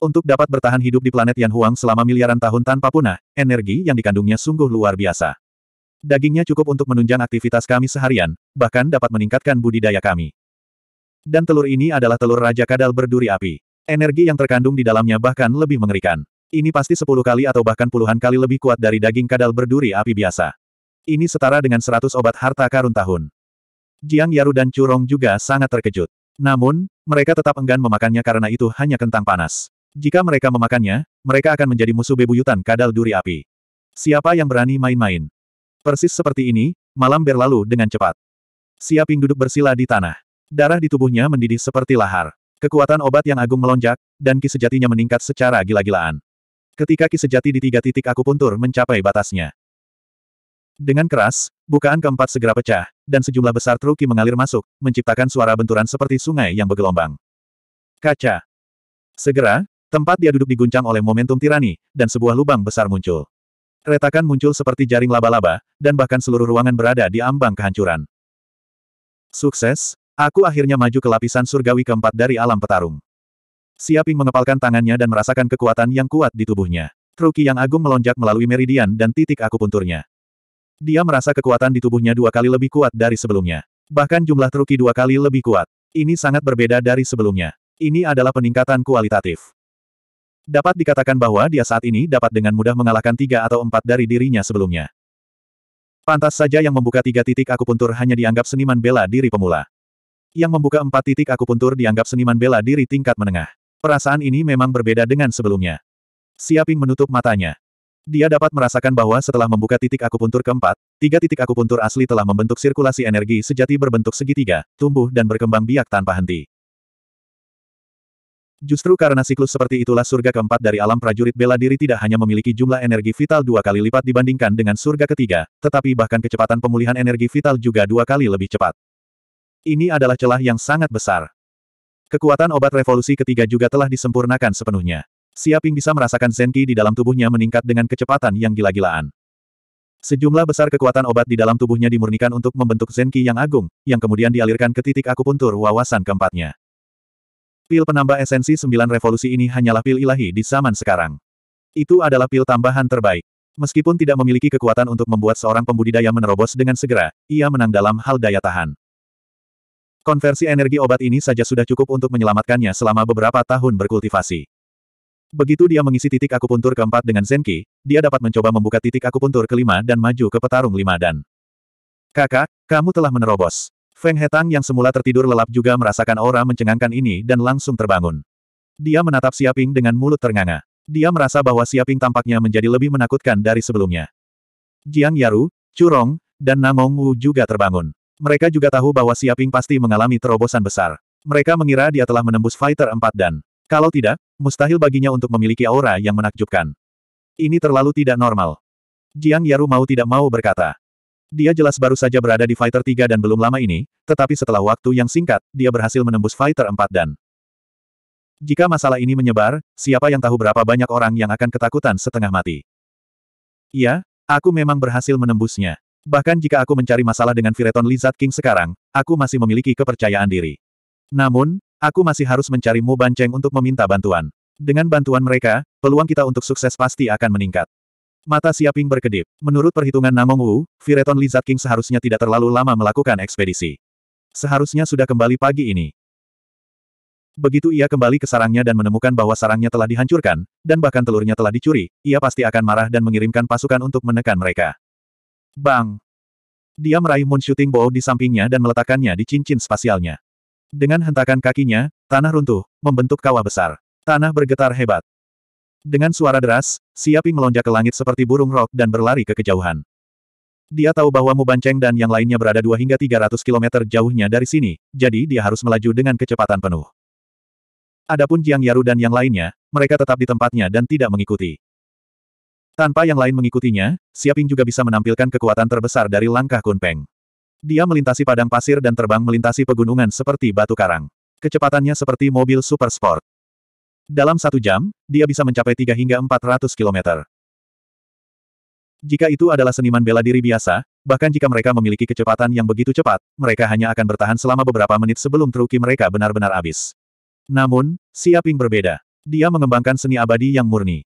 Speaker 1: Untuk dapat bertahan hidup di planet Yan Huang selama miliaran tahun tanpa punah, energi yang dikandungnya sungguh luar biasa. Dagingnya cukup untuk menunjang aktivitas kami seharian, bahkan dapat meningkatkan budidaya kami. Dan telur ini adalah telur Raja Kadal berduri api. Energi yang terkandung di dalamnya bahkan lebih mengerikan. Ini pasti sepuluh kali atau bahkan puluhan kali lebih kuat dari daging kadal berduri api biasa. Ini setara dengan 100 obat harta karun tahun. Jiang Yaru dan Curong juga sangat terkejut. Namun, mereka tetap enggan memakannya karena itu hanya kentang panas. Jika mereka memakannya, mereka akan menjadi musuh bebuyutan kadal duri api. Siapa yang berani main-main? Persis seperti ini, malam berlalu dengan cepat. Siaping duduk bersila di tanah. Darah di tubuhnya mendidih seperti lahar. Kekuatan obat yang agung melonjak, dan ki sejatinya meningkat secara gila-gilaan. Ketika ki sejati di tiga titik aku puntur mencapai batasnya. Dengan keras, bukaan keempat segera pecah, dan sejumlah besar truki mengalir masuk, menciptakan suara benturan seperti sungai yang bergelombang. Kaca. Segera, tempat dia duduk diguncang oleh momentum tirani, dan sebuah lubang besar muncul. Retakan muncul seperti jaring laba-laba, dan bahkan seluruh ruangan berada di ambang kehancuran. Sukses, aku akhirnya maju ke lapisan surgawi keempat dari alam petarung. Siaping mengepalkan tangannya dan merasakan kekuatan yang kuat di tubuhnya. Truki yang agung melonjak melalui meridian dan titik akupunturnya. Dia merasa kekuatan di tubuhnya dua kali lebih kuat dari sebelumnya. Bahkan jumlah Truki dua kali lebih kuat. Ini sangat berbeda dari sebelumnya. Ini adalah peningkatan kualitatif. Dapat dikatakan bahwa dia saat ini dapat dengan mudah mengalahkan tiga atau empat dari dirinya sebelumnya. Pantas saja yang membuka tiga titik akupuntur hanya dianggap seniman bela diri pemula. Yang membuka empat titik akupuntur dianggap seniman bela diri tingkat menengah. Perasaan ini memang berbeda dengan sebelumnya. Siaping menutup matanya. Dia dapat merasakan bahwa setelah membuka titik akupuntur keempat, tiga titik akupuntur asli telah membentuk sirkulasi energi sejati berbentuk segitiga, tumbuh dan berkembang biak tanpa henti. Justru karena siklus seperti itulah surga keempat dari alam prajurit bela diri tidak hanya memiliki jumlah energi vital dua kali lipat dibandingkan dengan surga ketiga, tetapi bahkan kecepatan pemulihan energi vital juga dua kali lebih cepat. Ini adalah celah yang sangat besar. Kekuatan obat revolusi ketiga juga telah disempurnakan sepenuhnya. Siaping bisa merasakan Zenki di dalam tubuhnya meningkat dengan kecepatan yang gila-gilaan. Sejumlah besar kekuatan obat di dalam tubuhnya dimurnikan untuk membentuk Zenki yang agung, yang kemudian dialirkan ke titik akupuntur wawasan keempatnya. Pil penambah esensi sembilan revolusi ini hanyalah pil ilahi di zaman sekarang. Itu adalah pil tambahan terbaik. Meskipun tidak memiliki kekuatan untuk membuat seorang pembudidaya menerobos dengan segera, ia menang dalam hal daya tahan. Konversi energi obat ini saja sudah cukup untuk menyelamatkannya selama beberapa tahun berkultivasi. Begitu dia mengisi titik akupuntur keempat dengan Zenki, dia dapat mencoba membuka titik akupuntur kelima dan maju ke petarung lima dan. Kakak, kamu telah menerobos. Feng Hetang yang semula tertidur lelap juga merasakan aura mencengangkan ini dan langsung terbangun. Dia menatap Siaping dengan mulut ternganga. Dia merasa bahwa Siaping tampaknya menjadi lebih menakutkan dari sebelumnya. Jiang Yaru, Curong, dan Namong Wu juga terbangun. Mereka juga tahu bahwa Siaping pasti mengalami terobosan besar. Mereka mengira dia telah menembus Fighter 4 dan kalau tidak, mustahil baginya untuk memiliki aura yang menakjubkan. Ini terlalu tidak normal. Jiang Yaru mau tidak mau berkata. Dia jelas baru saja berada di Fighter 3 dan belum lama ini, tetapi setelah waktu yang singkat, dia berhasil menembus Fighter 4 dan... Jika masalah ini menyebar, siapa yang tahu berapa banyak orang yang akan ketakutan setengah mati. Iya, aku memang berhasil menembusnya. Bahkan jika aku mencari masalah dengan Vireton Lizard King sekarang, aku masih memiliki kepercayaan diri. Namun, Aku masih harus mencari Mu Banceng untuk meminta bantuan. Dengan bantuan mereka, peluang kita untuk sukses pasti akan meningkat. Mata Siaping berkedip. Menurut perhitungan Namong Wu, Vireton Lizard King seharusnya tidak terlalu lama melakukan ekspedisi. Seharusnya sudah kembali pagi ini. Begitu ia kembali ke sarangnya dan menemukan bahwa sarangnya telah dihancurkan, dan bahkan telurnya telah dicuri, ia pasti akan marah dan mengirimkan pasukan untuk menekan mereka. Bang! Dia meraih Moon Shooting bow di sampingnya dan meletakkannya di cincin spasialnya. Dengan hentakan kakinya, tanah runtuh, membentuk kawah besar. Tanah bergetar hebat. Dengan suara deras, Siaping melonjak ke langit seperti burung rok dan berlari ke kejauhan. Dia tahu bahwa Mubanceng dan yang lainnya berada 2 hingga 300 km jauhnya dari sini, jadi dia harus melaju dengan kecepatan penuh. Adapun Jiang Yaru dan yang lainnya, mereka tetap di tempatnya dan tidak mengikuti. Tanpa yang lain mengikutinya, Siaping juga bisa menampilkan kekuatan terbesar dari langkah Kunpeng. Dia melintasi padang pasir dan terbang melintasi pegunungan seperti batu karang. Kecepatannya seperti mobil super sport. Dalam satu jam, dia bisa mencapai 3 hingga 400 kilometer. Jika itu adalah seniman bela diri biasa, bahkan jika mereka memiliki kecepatan yang begitu cepat, mereka hanya akan bertahan selama beberapa menit sebelum truki mereka benar-benar habis. Namun, Siaping berbeda. Dia mengembangkan seni abadi yang murni.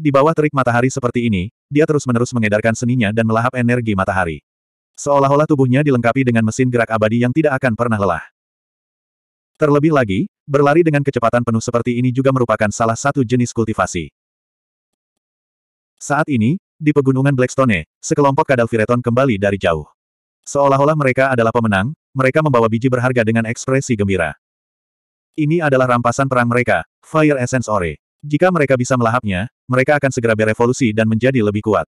Speaker 1: Di bawah terik matahari seperti ini, dia terus-menerus mengedarkan seninya dan melahap energi matahari. Seolah-olah tubuhnya dilengkapi dengan mesin gerak abadi yang tidak akan pernah lelah. Terlebih lagi, berlari dengan kecepatan penuh seperti ini juga merupakan salah satu jenis kultivasi. Saat ini, di pegunungan Blackstone, sekelompok kadal Vireton kembali dari jauh. Seolah-olah mereka adalah pemenang, mereka membawa biji berharga dengan ekspresi gembira. Ini adalah rampasan perang mereka, Fire Essence Ore. Jika mereka bisa melahapnya, mereka akan segera berevolusi dan menjadi lebih kuat.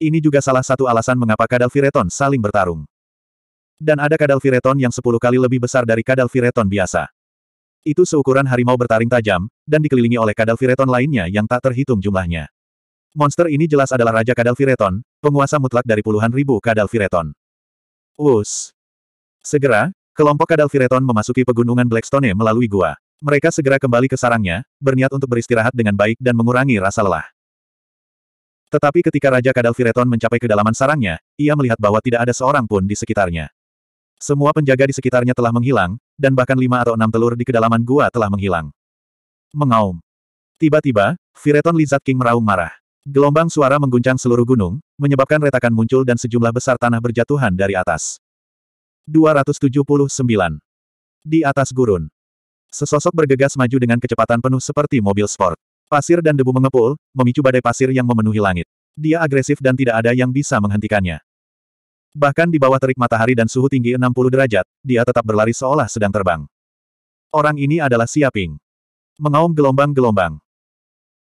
Speaker 1: Ini juga salah satu alasan mengapa kadal Kadalvireton saling bertarung. Dan ada kadal Kadalvireton yang sepuluh kali lebih besar dari kadal Kadalvireton biasa. Itu seukuran harimau bertaring tajam, dan dikelilingi oleh kadal Kadalvireton lainnya yang tak terhitung jumlahnya. Monster ini jelas adalah Raja kadal Kadalvireton, penguasa mutlak dari puluhan ribu kadal Kadalvireton. Us. Segera, kelompok kadal Kadalvireton memasuki pegunungan Blackstone melalui gua. Mereka segera kembali ke sarangnya, berniat untuk beristirahat dengan baik dan mengurangi rasa lelah. Tetapi ketika Raja Kadal Fireton mencapai kedalaman sarangnya, ia melihat bahwa tidak ada seorang pun di sekitarnya. Semua penjaga di sekitarnya telah menghilang, dan bahkan lima atau enam telur di kedalaman gua telah menghilang. Mengaum. Tiba-tiba, Fireton Lizard King meraung marah. Gelombang suara mengguncang seluruh gunung, menyebabkan retakan muncul dan sejumlah besar tanah berjatuhan dari atas. 279. Di atas gurun. Sesosok bergegas maju dengan kecepatan penuh seperti mobil sport. Pasir dan debu mengepul, memicu badai pasir yang memenuhi langit. Dia agresif dan tidak ada yang bisa menghentikannya. Bahkan di bawah terik matahari dan suhu tinggi 60 derajat, dia tetap berlari seolah sedang terbang. Orang ini adalah Siaping. Mengaum gelombang-gelombang.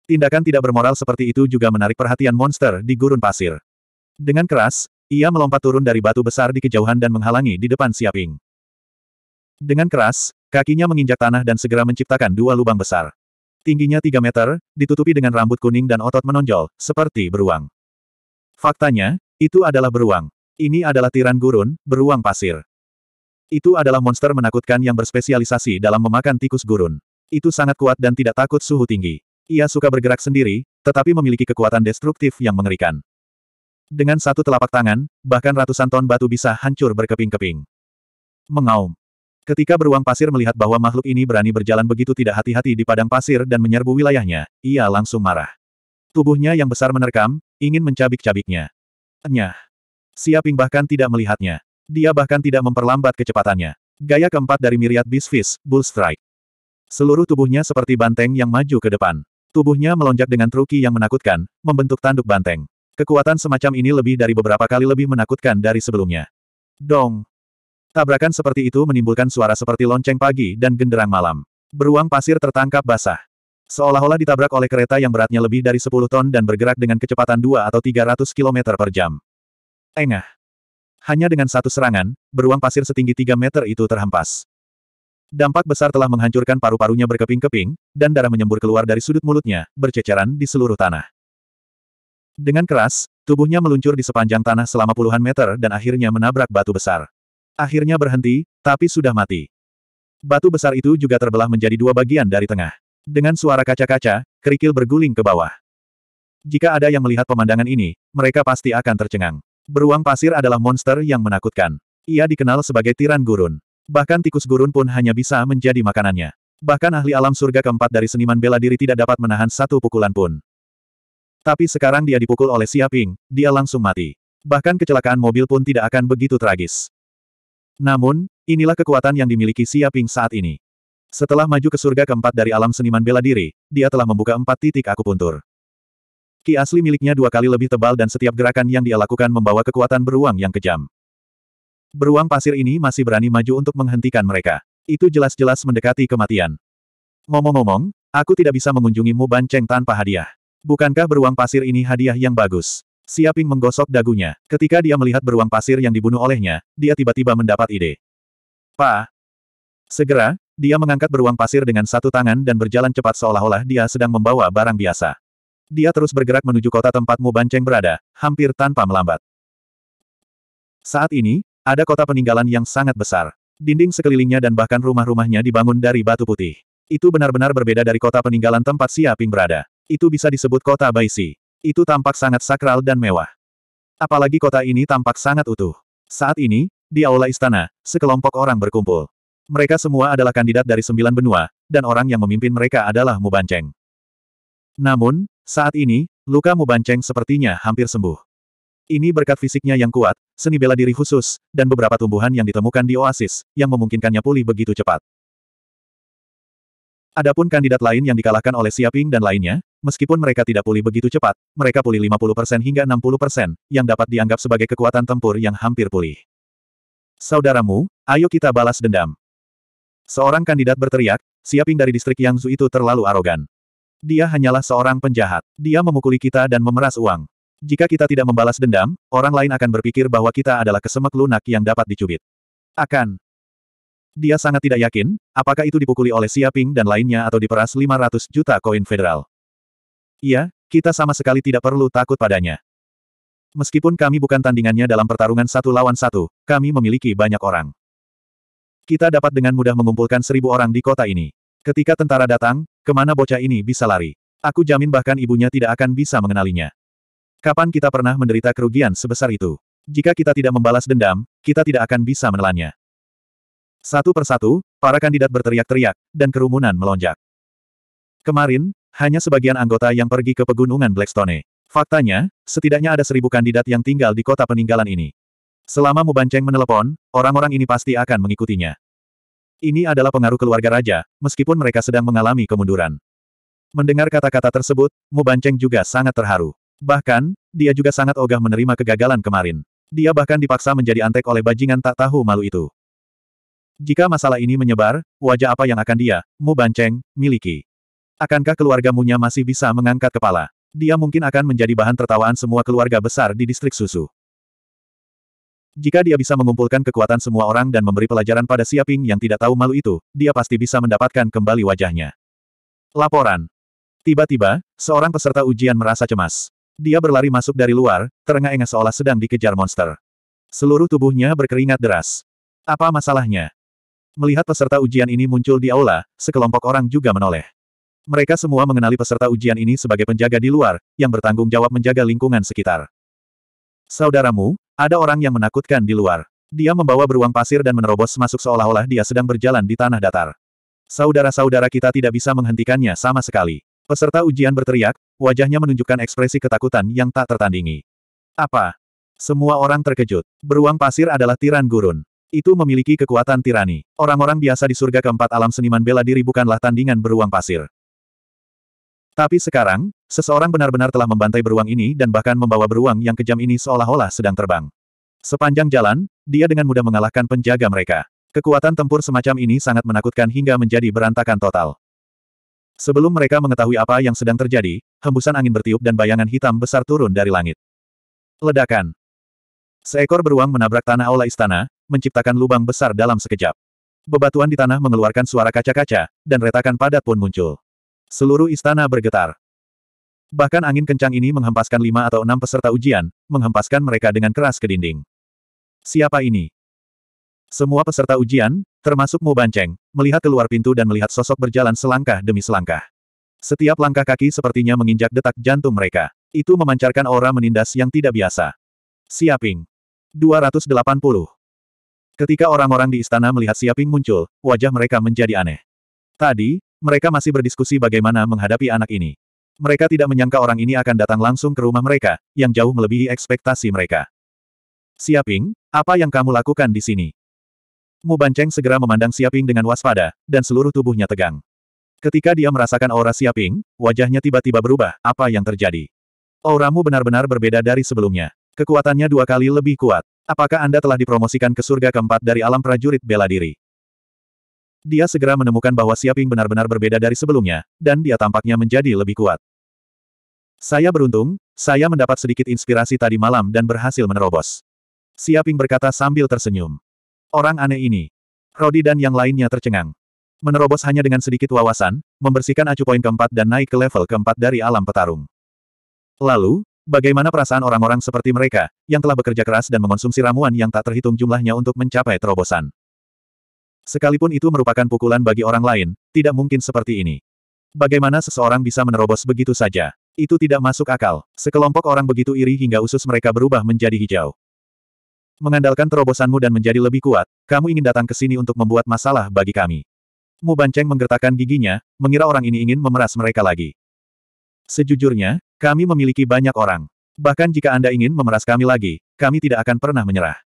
Speaker 1: Tindakan tidak bermoral seperti itu juga menarik perhatian monster di gurun pasir. Dengan keras, ia melompat turun dari batu besar di kejauhan dan menghalangi di depan Siaping. Dengan keras, kakinya menginjak tanah dan segera menciptakan dua lubang besar. Tingginya 3 meter, ditutupi dengan rambut kuning dan otot menonjol, seperti beruang. Faktanya, itu adalah beruang. Ini adalah tiran gurun, beruang pasir. Itu adalah monster menakutkan yang berspesialisasi dalam memakan tikus gurun. Itu sangat kuat dan tidak takut suhu tinggi. Ia suka bergerak sendiri, tetapi memiliki kekuatan destruktif yang mengerikan. Dengan satu telapak tangan, bahkan ratusan ton batu bisa hancur berkeping-keping. Mengaum. Ketika beruang pasir melihat bahwa makhluk ini berani berjalan begitu tidak hati-hati di padang pasir dan menyerbu wilayahnya, ia langsung marah. Tubuhnya yang besar menerkam, ingin mencabik-cabiknya. Nyah. Siaping bahkan tidak melihatnya. Dia bahkan tidak memperlambat kecepatannya. Gaya keempat dari miriat Beast Fist, Bull Strike. Seluruh tubuhnya seperti banteng yang maju ke depan. Tubuhnya melonjak dengan truki yang menakutkan, membentuk tanduk banteng. Kekuatan semacam ini lebih dari beberapa kali lebih menakutkan dari sebelumnya. Dong! Tabrakan seperti itu menimbulkan suara seperti lonceng pagi dan genderang malam. Beruang pasir tertangkap basah. Seolah-olah ditabrak oleh kereta yang beratnya lebih dari 10 ton dan bergerak dengan kecepatan 2 atau 300 km per jam. Engah. Hanya dengan satu serangan, beruang pasir setinggi 3 meter itu terhempas. Dampak besar telah menghancurkan paru-parunya berkeping-keping, dan darah menyembur keluar dari sudut mulutnya, berceceran di seluruh tanah. Dengan keras, tubuhnya meluncur di sepanjang tanah selama puluhan meter dan akhirnya menabrak batu besar. Akhirnya berhenti, tapi sudah mati. Batu besar itu juga terbelah menjadi dua bagian dari tengah. Dengan suara kaca-kaca, kerikil berguling ke bawah. Jika ada yang melihat pemandangan ini, mereka pasti akan tercengang. Beruang pasir adalah monster yang menakutkan. Ia dikenal sebagai tiran gurun. Bahkan tikus gurun pun hanya bisa menjadi makanannya. Bahkan ahli alam surga keempat dari seniman bela diri tidak dapat menahan satu pukulan pun. Tapi sekarang dia dipukul oleh Siaping, dia langsung mati. Bahkan kecelakaan mobil pun tidak akan begitu tragis. Namun, inilah kekuatan yang dimiliki Xia Ping saat ini. Setelah maju ke surga keempat dari alam seniman bela diri, dia telah membuka empat titik akupuntur. Ki asli miliknya dua kali lebih tebal dan setiap gerakan yang dia lakukan membawa kekuatan beruang yang kejam. Beruang pasir ini masih berani maju untuk menghentikan mereka. Itu jelas-jelas mendekati kematian. Ngomong-ngomong, aku tidak bisa mengunjungimu Banceng, tanpa hadiah. Bukankah beruang pasir ini hadiah yang bagus? Siaping menggosok dagunya. Ketika dia melihat beruang pasir yang dibunuh olehnya, dia tiba-tiba mendapat ide. Pa! Segera, dia mengangkat beruang pasir dengan satu tangan dan berjalan cepat seolah-olah dia sedang membawa barang biasa. Dia terus bergerak menuju kota tempat Mu berada, hampir tanpa melambat. Saat ini, ada kota peninggalan yang sangat besar. Dinding sekelilingnya dan bahkan rumah-rumahnya dibangun dari batu putih. Itu benar-benar berbeda dari kota peninggalan tempat Siaping berada. Itu bisa disebut kota Baisi. Itu tampak sangat sakral dan mewah. Apalagi kota ini tampak sangat utuh. Saat ini, di aula istana, sekelompok orang berkumpul. Mereka semua adalah kandidat dari sembilan benua, dan orang yang memimpin mereka adalah Mubanceng. Namun, saat ini, luka Mubanceng sepertinya hampir sembuh. Ini berkat fisiknya yang kuat, seni bela diri khusus, dan beberapa tumbuhan yang ditemukan di oasis, yang memungkinkannya pulih begitu cepat. Adapun kandidat lain yang dikalahkan oleh Siaping dan lainnya, Meskipun mereka tidak pulih begitu cepat, mereka pulih 50% hingga 60%, yang dapat dianggap sebagai kekuatan tempur yang hampir pulih. Saudaramu, ayo kita balas dendam. Seorang kandidat berteriak, Siaping dari distrik Yang Zu itu terlalu arogan. Dia hanyalah seorang penjahat. Dia memukuli kita dan memeras uang. Jika kita tidak membalas dendam, orang lain akan berpikir bahwa kita adalah kesemek lunak yang dapat dicubit. Akan. Dia sangat tidak yakin, apakah itu dipukuli oleh Siaping dan lainnya atau diperas 500 juta koin federal. Iya, kita sama sekali tidak perlu takut padanya. Meskipun kami bukan tandingannya dalam pertarungan satu lawan satu, kami memiliki banyak orang. Kita dapat dengan mudah mengumpulkan seribu orang di kota ini. Ketika tentara datang, kemana bocah ini bisa lari? Aku jamin bahkan ibunya tidak akan bisa mengenalinya. Kapan kita pernah menderita kerugian sebesar itu? Jika kita tidak membalas dendam, kita tidak akan bisa menelannya. Satu persatu, para kandidat berteriak-teriak, dan kerumunan melonjak. Kemarin, hanya sebagian anggota yang pergi ke pegunungan Blackstone. Faktanya, setidaknya ada seribu kandidat yang tinggal di kota peninggalan ini. Selama Mubanceng menelepon, orang-orang ini pasti akan mengikutinya. Ini adalah pengaruh keluarga raja, meskipun mereka sedang mengalami kemunduran. Mendengar kata-kata tersebut, Mubanceng juga sangat terharu. Bahkan, dia juga sangat ogah menerima kegagalan kemarin. Dia bahkan dipaksa menjadi antek oleh bajingan tak tahu malu itu. Jika masalah ini menyebar, wajah apa yang akan dia, Mu miliki? Akankah keluarga Munya masih bisa mengangkat kepala? Dia mungkin akan menjadi bahan tertawaan semua keluarga besar di distrik susu. Jika dia bisa mengumpulkan kekuatan semua orang dan memberi pelajaran pada Siaping yang tidak tahu malu itu, dia pasti bisa mendapatkan kembali wajahnya. Laporan. Tiba-tiba, seorang peserta ujian merasa cemas. Dia berlari masuk dari luar, terengah-engah seolah sedang dikejar monster. Seluruh tubuhnya berkeringat deras. Apa masalahnya? Melihat peserta ujian ini muncul di aula, sekelompok orang juga menoleh. Mereka semua mengenali peserta ujian ini sebagai penjaga di luar, yang bertanggung jawab menjaga lingkungan sekitar. Saudaramu, ada orang yang menakutkan di luar. Dia membawa beruang pasir dan menerobos masuk seolah-olah dia sedang berjalan di tanah datar. Saudara-saudara kita tidak bisa menghentikannya sama sekali. Peserta ujian berteriak, wajahnya menunjukkan ekspresi ketakutan yang tak tertandingi. Apa? Semua orang terkejut. Beruang pasir adalah tiran gurun. Itu memiliki kekuatan tirani. Orang-orang biasa di surga keempat alam seniman bela diri bukanlah tandingan beruang pasir. Tapi sekarang, seseorang benar-benar telah membantai beruang ini dan bahkan membawa beruang yang kejam ini seolah-olah sedang terbang. Sepanjang jalan, dia dengan mudah mengalahkan penjaga mereka. Kekuatan tempur semacam ini sangat menakutkan hingga menjadi berantakan total. Sebelum mereka mengetahui apa yang sedang terjadi, hembusan angin bertiup dan bayangan hitam besar turun dari langit. Ledakan. Seekor beruang menabrak tanah aula istana, menciptakan lubang besar dalam sekejap. Bebatuan di tanah mengeluarkan suara kaca-kaca, dan retakan padat pun muncul. Seluruh istana bergetar. Bahkan angin kencang ini menghempaskan lima atau enam peserta ujian, menghempaskan mereka dengan keras ke dinding. Siapa ini? Semua peserta ujian, termasuk Mu Banceng, melihat keluar pintu dan melihat sosok berjalan selangkah demi selangkah. Setiap langkah kaki sepertinya menginjak detak jantung mereka. Itu memancarkan aura menindas yang tidak biasa. Siaping. 280. Ketika orang-orang di istana melihat Siaping muncul, wajah mereka menjadi aneh. Tadi, mereka masih berdiskusi bagaimana menghadapi anak ini. Mereka tidak menyangka orang ini akan datang langsung ke rumah mereka, yang jauh melebihi ekspektasi mereka. Siaping, apa yang kamu lakukan di sini? Mu Banceng segera memandang Siaping dengan waspada, dan seluruh tubuhnya tegang. Ketika dia merasakan aura Siaping, wajahnya tiba-tiba berubah, apa yang terjadi? Auramu benar-benar berbeda dari sebelumnya. Kekuatannya dua kali lebih kuat. Apakah Anda telah dipromosikan ke surga keempat dari alam prajurit bela diri? Dia segera menemukan bahwa Siaping benar-benar berbeda dari sebelumnya, dan dia tampaknya menjadi lebih kuat. Saya beruntung, saya mendapat sedikit inspirasi tadi malam dan berhasil menerobos. Siaping berkata sambil tersenyum. Orang aneh ini. Rodi dan yang lainnya tercengang. Menerobos hanya dengan sedikit wawasan, membersihkan acu poin keempat dan naik ke level keempat dari alam petarung. Lalu, bagaimana perasaan orang-orang seperti mereka, yang telah bekerja keras dan mengonsumsi ramuan yang tak terhitung jumlahnya untuk mencapai terobosan? Sekalipun itu merupakan pukulan bagi orang lain, tidak mungkin seperti ini. Bagaimana seseorang bisa menerobos begitu saja? Itu tidak masuk akal. Sekelompok orang begitu iri hingga usus mereka berubah menjadi hijau. Mengandalkan terobosanmu dan menjadi lebih kuat, kamu ingin datang ke sini untuk membuat masalah bagi kami. Mu Banceng menggertakkan giginya, mengira orang ini ingin memeras mereka lagi. Sejujurnya, kami memiliki banyak orang. Bahkan jika Anda ingin memeras kami lagi, kami tidak akan pernah menyerah.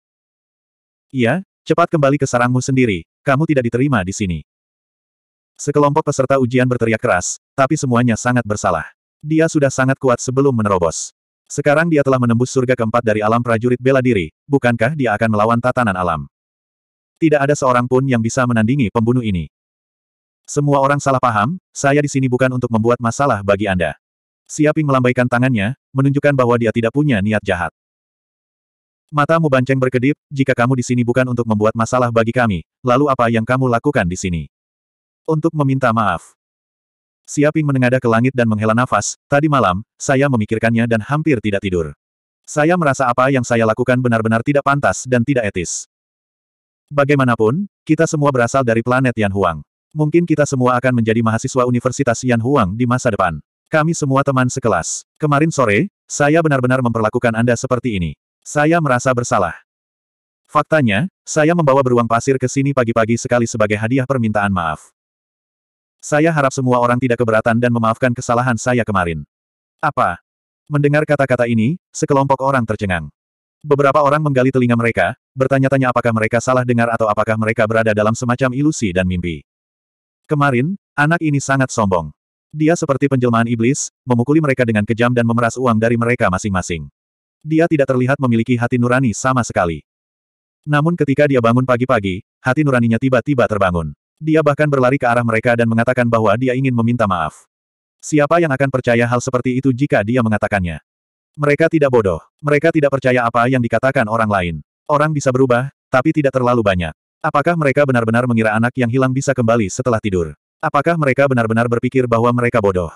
Speaker 1: Iya, cepat kembali ke sarangmu sendiri, kamu tidak diterima di sini. Sekelompok peserta ujian berteriak keras, tapi semuanya sangat bersalah. Dia sudah sangat kuat sebelum menerobos. Sekarang dia telah menembus surga keempat dari alam prajurit bela diri, bukankah dia akan melawan tatanan alam? Tidak ada seorang pun yang bisa menandingi pembunuh ini. Semua orang salah paham, saya di sini bukan untuk membuat masalah bagi Anda. Siaping melambaikan tangannya, menunjukkan bahwa dia tidak punya niat jahat. Matamu banceng berkedip, jika kamu di sini bukan untuk membuat masalah bagi kami, lalu apa yang kamu lakukan di sini? Untuk meminta maaf. Siaping menengadah ke langit dan menghela nafas, tadi malam, saya memikirkannya dan hampir tidak tidur. Saya merasa apa yang saya lakukan benar-benar tidak pantas dan tidak etis. Bagaimanapun, kita semua berasal dari planet Yan Huang. Mungkin kita semua akan menjadi mahasiswa Universitas Yan Huang di masa depan. Kami semua teman sekelas. Kemarin sore, saya benar-benar memperlakukan Anda seperti ini. Saya merasa bersalah. Faktanya, saya membawa beruang pasir ke sini pagi-pagi sekali sebagai hadiah permintaan maaf. Saya harap semua orang tidak keberatan dan memaafkan kesalahan saya kemarin. Apa? Mendengar kata-kata ini, sekelompok orang tercengang. Beberapa orang menggali telinga mereka, bertanya-tanya apakah mereka salah dengar atau apakah mereka berada dalam semacam ilusi dan mimpi. Kemarin, anak ini sangat sombong. Dia seperti penjelmaan iblis, memukuli mereka dengan kejam dan memeras uang dari mereka masing-masing. Dia tidak terlihat memiliki hati nurani sama sekali. Namun ketika dia bangun pagi-pagi, hati nuraninya tiba-tiba terbangun. Dia bahkan berlari ke arah mereka dan mengatakan bahwa dia ingin meminta maaf. Siapa yang akan percaya hal seperti itu jika dia mengatakannya? Mereka tidak bodoh. Mereka tidak percaya apa yang dikatakan orang lain. Orang bisa berubah, tapi tidak terlalu banyak. Apakah mereka benar-benar mengira anak yang hilang bisa kembali setelah tidur? Apakah mereka benar-benar berpikir bahwa mereka bodoh?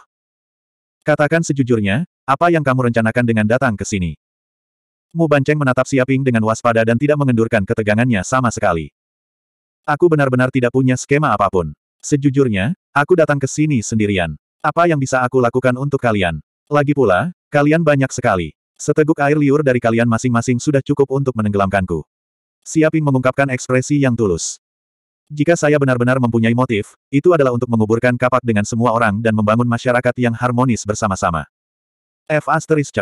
Speaker 1: Katakan sejujurnya, apa yang kamu rencanakan dengan datang ke sini? Mu Banceng menatap Siaping dengan waspada dan tidak mengendurkan ketegangannya sama sekali. Aku benar-benar tidak punya skema apapun. Sejujurnya, aku datang ke sini sendirian. Apa yang bisa aku lakukan untuk kalian? Lagi pula, kalian banyak sekali. Seteguk air liur dari kalian masing-masing sudah cukup untuk menenggelamkanku. Siaping mengungkapkan ekspresi yang tulus. Jika saya benar-benar mempunyai motif, itu adalah untuk menguburkan kapak dengan semua orang dan membangun masyarakat yang harmonis bersama-sama. F. asterisk.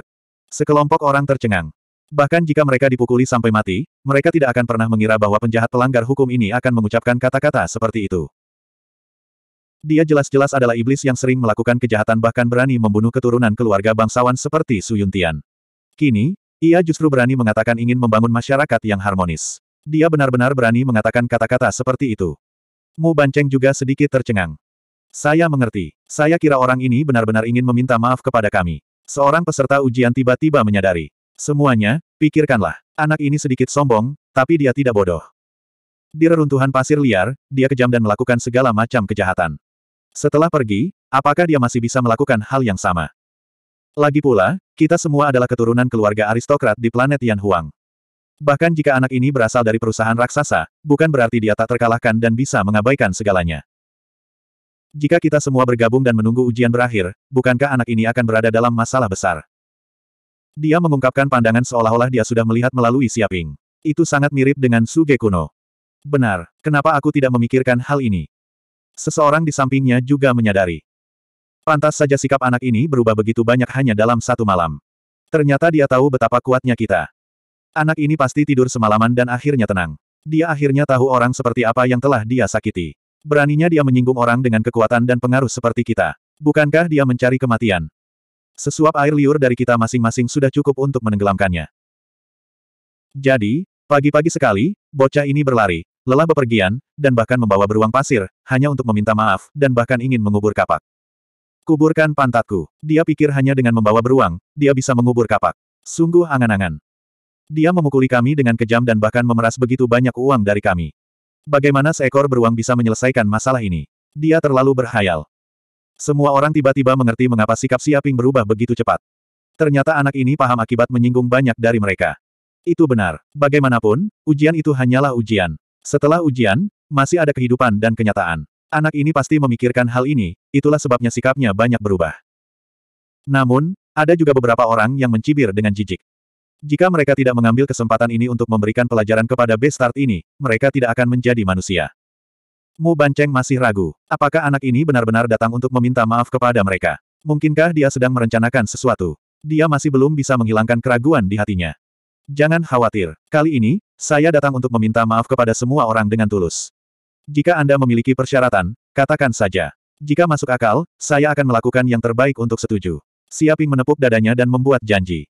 Speaker 1: Sekelompok orang tercengang. Bahkan jika mereka dipukuli sampai mati, mereka tidak akan pernah mengira bahwa penjahat pelanggar hukum ini akan mengucapkan kata-kata seperti itu. Dia jelas-jelas adalah iblis yang sering melakukan kejahatan bahkan berani membunuh keturunan keluarga bangsawan seperti Su Yuntian. Kini, ia justru berani mengatakan ingin membangun masyarakat yang harmonis. Dia benar-benar berani mengatakan kata-kata seperti itu. Mu Banceng juga sedikit tercengang. Saya mengerti. Saya kira orang ini benar-benar ingin meminta maaf kepada kami. Seorang peserta ujian tiba-tiba menyadari. Semuanya, pikirkanlah. Anak ini sedikit sombong, tapi dia tidak bodoh. Di reruntuhan pasir liar, dia kejam dan melakukan segala macam kejahatan. Setelah pergi, apakah dia masih bisa melakukan hal yang sama? Lagi pula, kita semua adalah keturunan keluarga aristokrat di planet Yan Huang. Bahkan jika anak ini berasal dari perusahaan raksasa, bukan berarti dia tak terkalahkan dan bisa mengabaikan segalanya. Jika kita semua bergabung dan menunggu ujian berakhir, bukankah anak ini akan berada dalam masalah besar? Dia mengungkapkan pandangan seolah-olah dia sudah melihat melalui Siaping. Itu sangat mirip dengan Suge kuno. Benar, kenapa aku tidak memikirkan hal ini? Seseorang di sampingnya juga menyadari. Pantas saja sikap anak ini berubah begitu banyak hanya dalam satu malam. Ternyata dia tahu betapa kuatnya kita. Anak ini pasti tidur semalaman dan akhirnya tenang. Dia akhirnya tahu orang seperti apa yang telah dia sakiti. Beraninya dia menyinggung orang dengan kekuatan dan pengaruh seperti kita. Bukankah dia mencari kematian? Sesuap air liur dari kita masing-masing sudah cukup untuk menenggelamkannya. Jadi, pagi-pagi sekali, bocah ini berlari, lelah bepergian, dan bahkan membawa beruang pasir, hanya untuk meminta maaf, dan bahkan ingin mengubur kapak. Kuburkan pantatku. Dia pikir hanya dengan membawa beruang, dia bisa mengubur kapak. Sungguh angan-angan. Dia memukuli kami dengan kejam dan bahkan memeras begitu banyak uang dari kami. Bagaimana seekor beruang bisa menyelesaikan masalah ini? Dia terlalu berhayal. Semua orang tiba-tiba mengerti mengapa sikap Siaping berubah begitu cepat. Ternyata anak ini paham akibat menyinggung banyak dari mereka. Itu benar. Bagaimanapun, ujian itu hanyalah ujian. Setelah ujian, masih ada kehidupan dan kenyataan. Anak ini pasti memikirkan hal ini, itulah sebabnya sikapnya banyak berubah. Namun, ada juga beberapa orang yang mencibir dengan jijik. Jika mereka tidak mengambil kesempatan ini untuk memberikan pelajaran kepada Bestart ini, mereka tidak akan menjadi manusia. Mu Banceng masih ragu. Apakah anak ini benar-benar datang untuk meminta maaf kepada mereka? Mungkinkah dia sedang merencanakan sesuatu? Dia masih belum bisa menghilangkan keraguan di hatinya. Jangan khawatir. Kali ini, saya datang untuk meminta maaf kepada semua orang dengan tulus. Jika Anda memiliki persyaratan, katakan saja. Jika masuk akal, saya akan melakukan yang terbaik untuk setuju. Siaping menepuk dadanya dan membuat janji.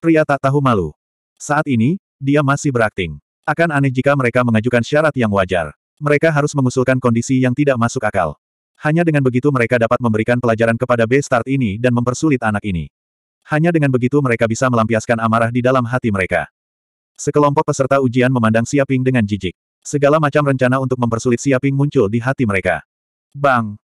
Speaker 1: Pria tak tahu malu. Saat ini, dia masih berakting. Akan aneh jika mereka mengajukan syarat yang wajar. Mereka harus mengusulkan kondisi yang tidak masuk akal. Hanya dengan begitu mereka dapat memberikan pelajaran kepada B-Start ini dan mempersulit anak ini. Hanya dengan begitu mereka bisa melampiaskan amarah di dalam hati mereka. Sekelompok peserta ujian memandang Siaping dengan jijik. Segala macam rencana untuk mempersulit Siaping muncul di hati mereka. Bang!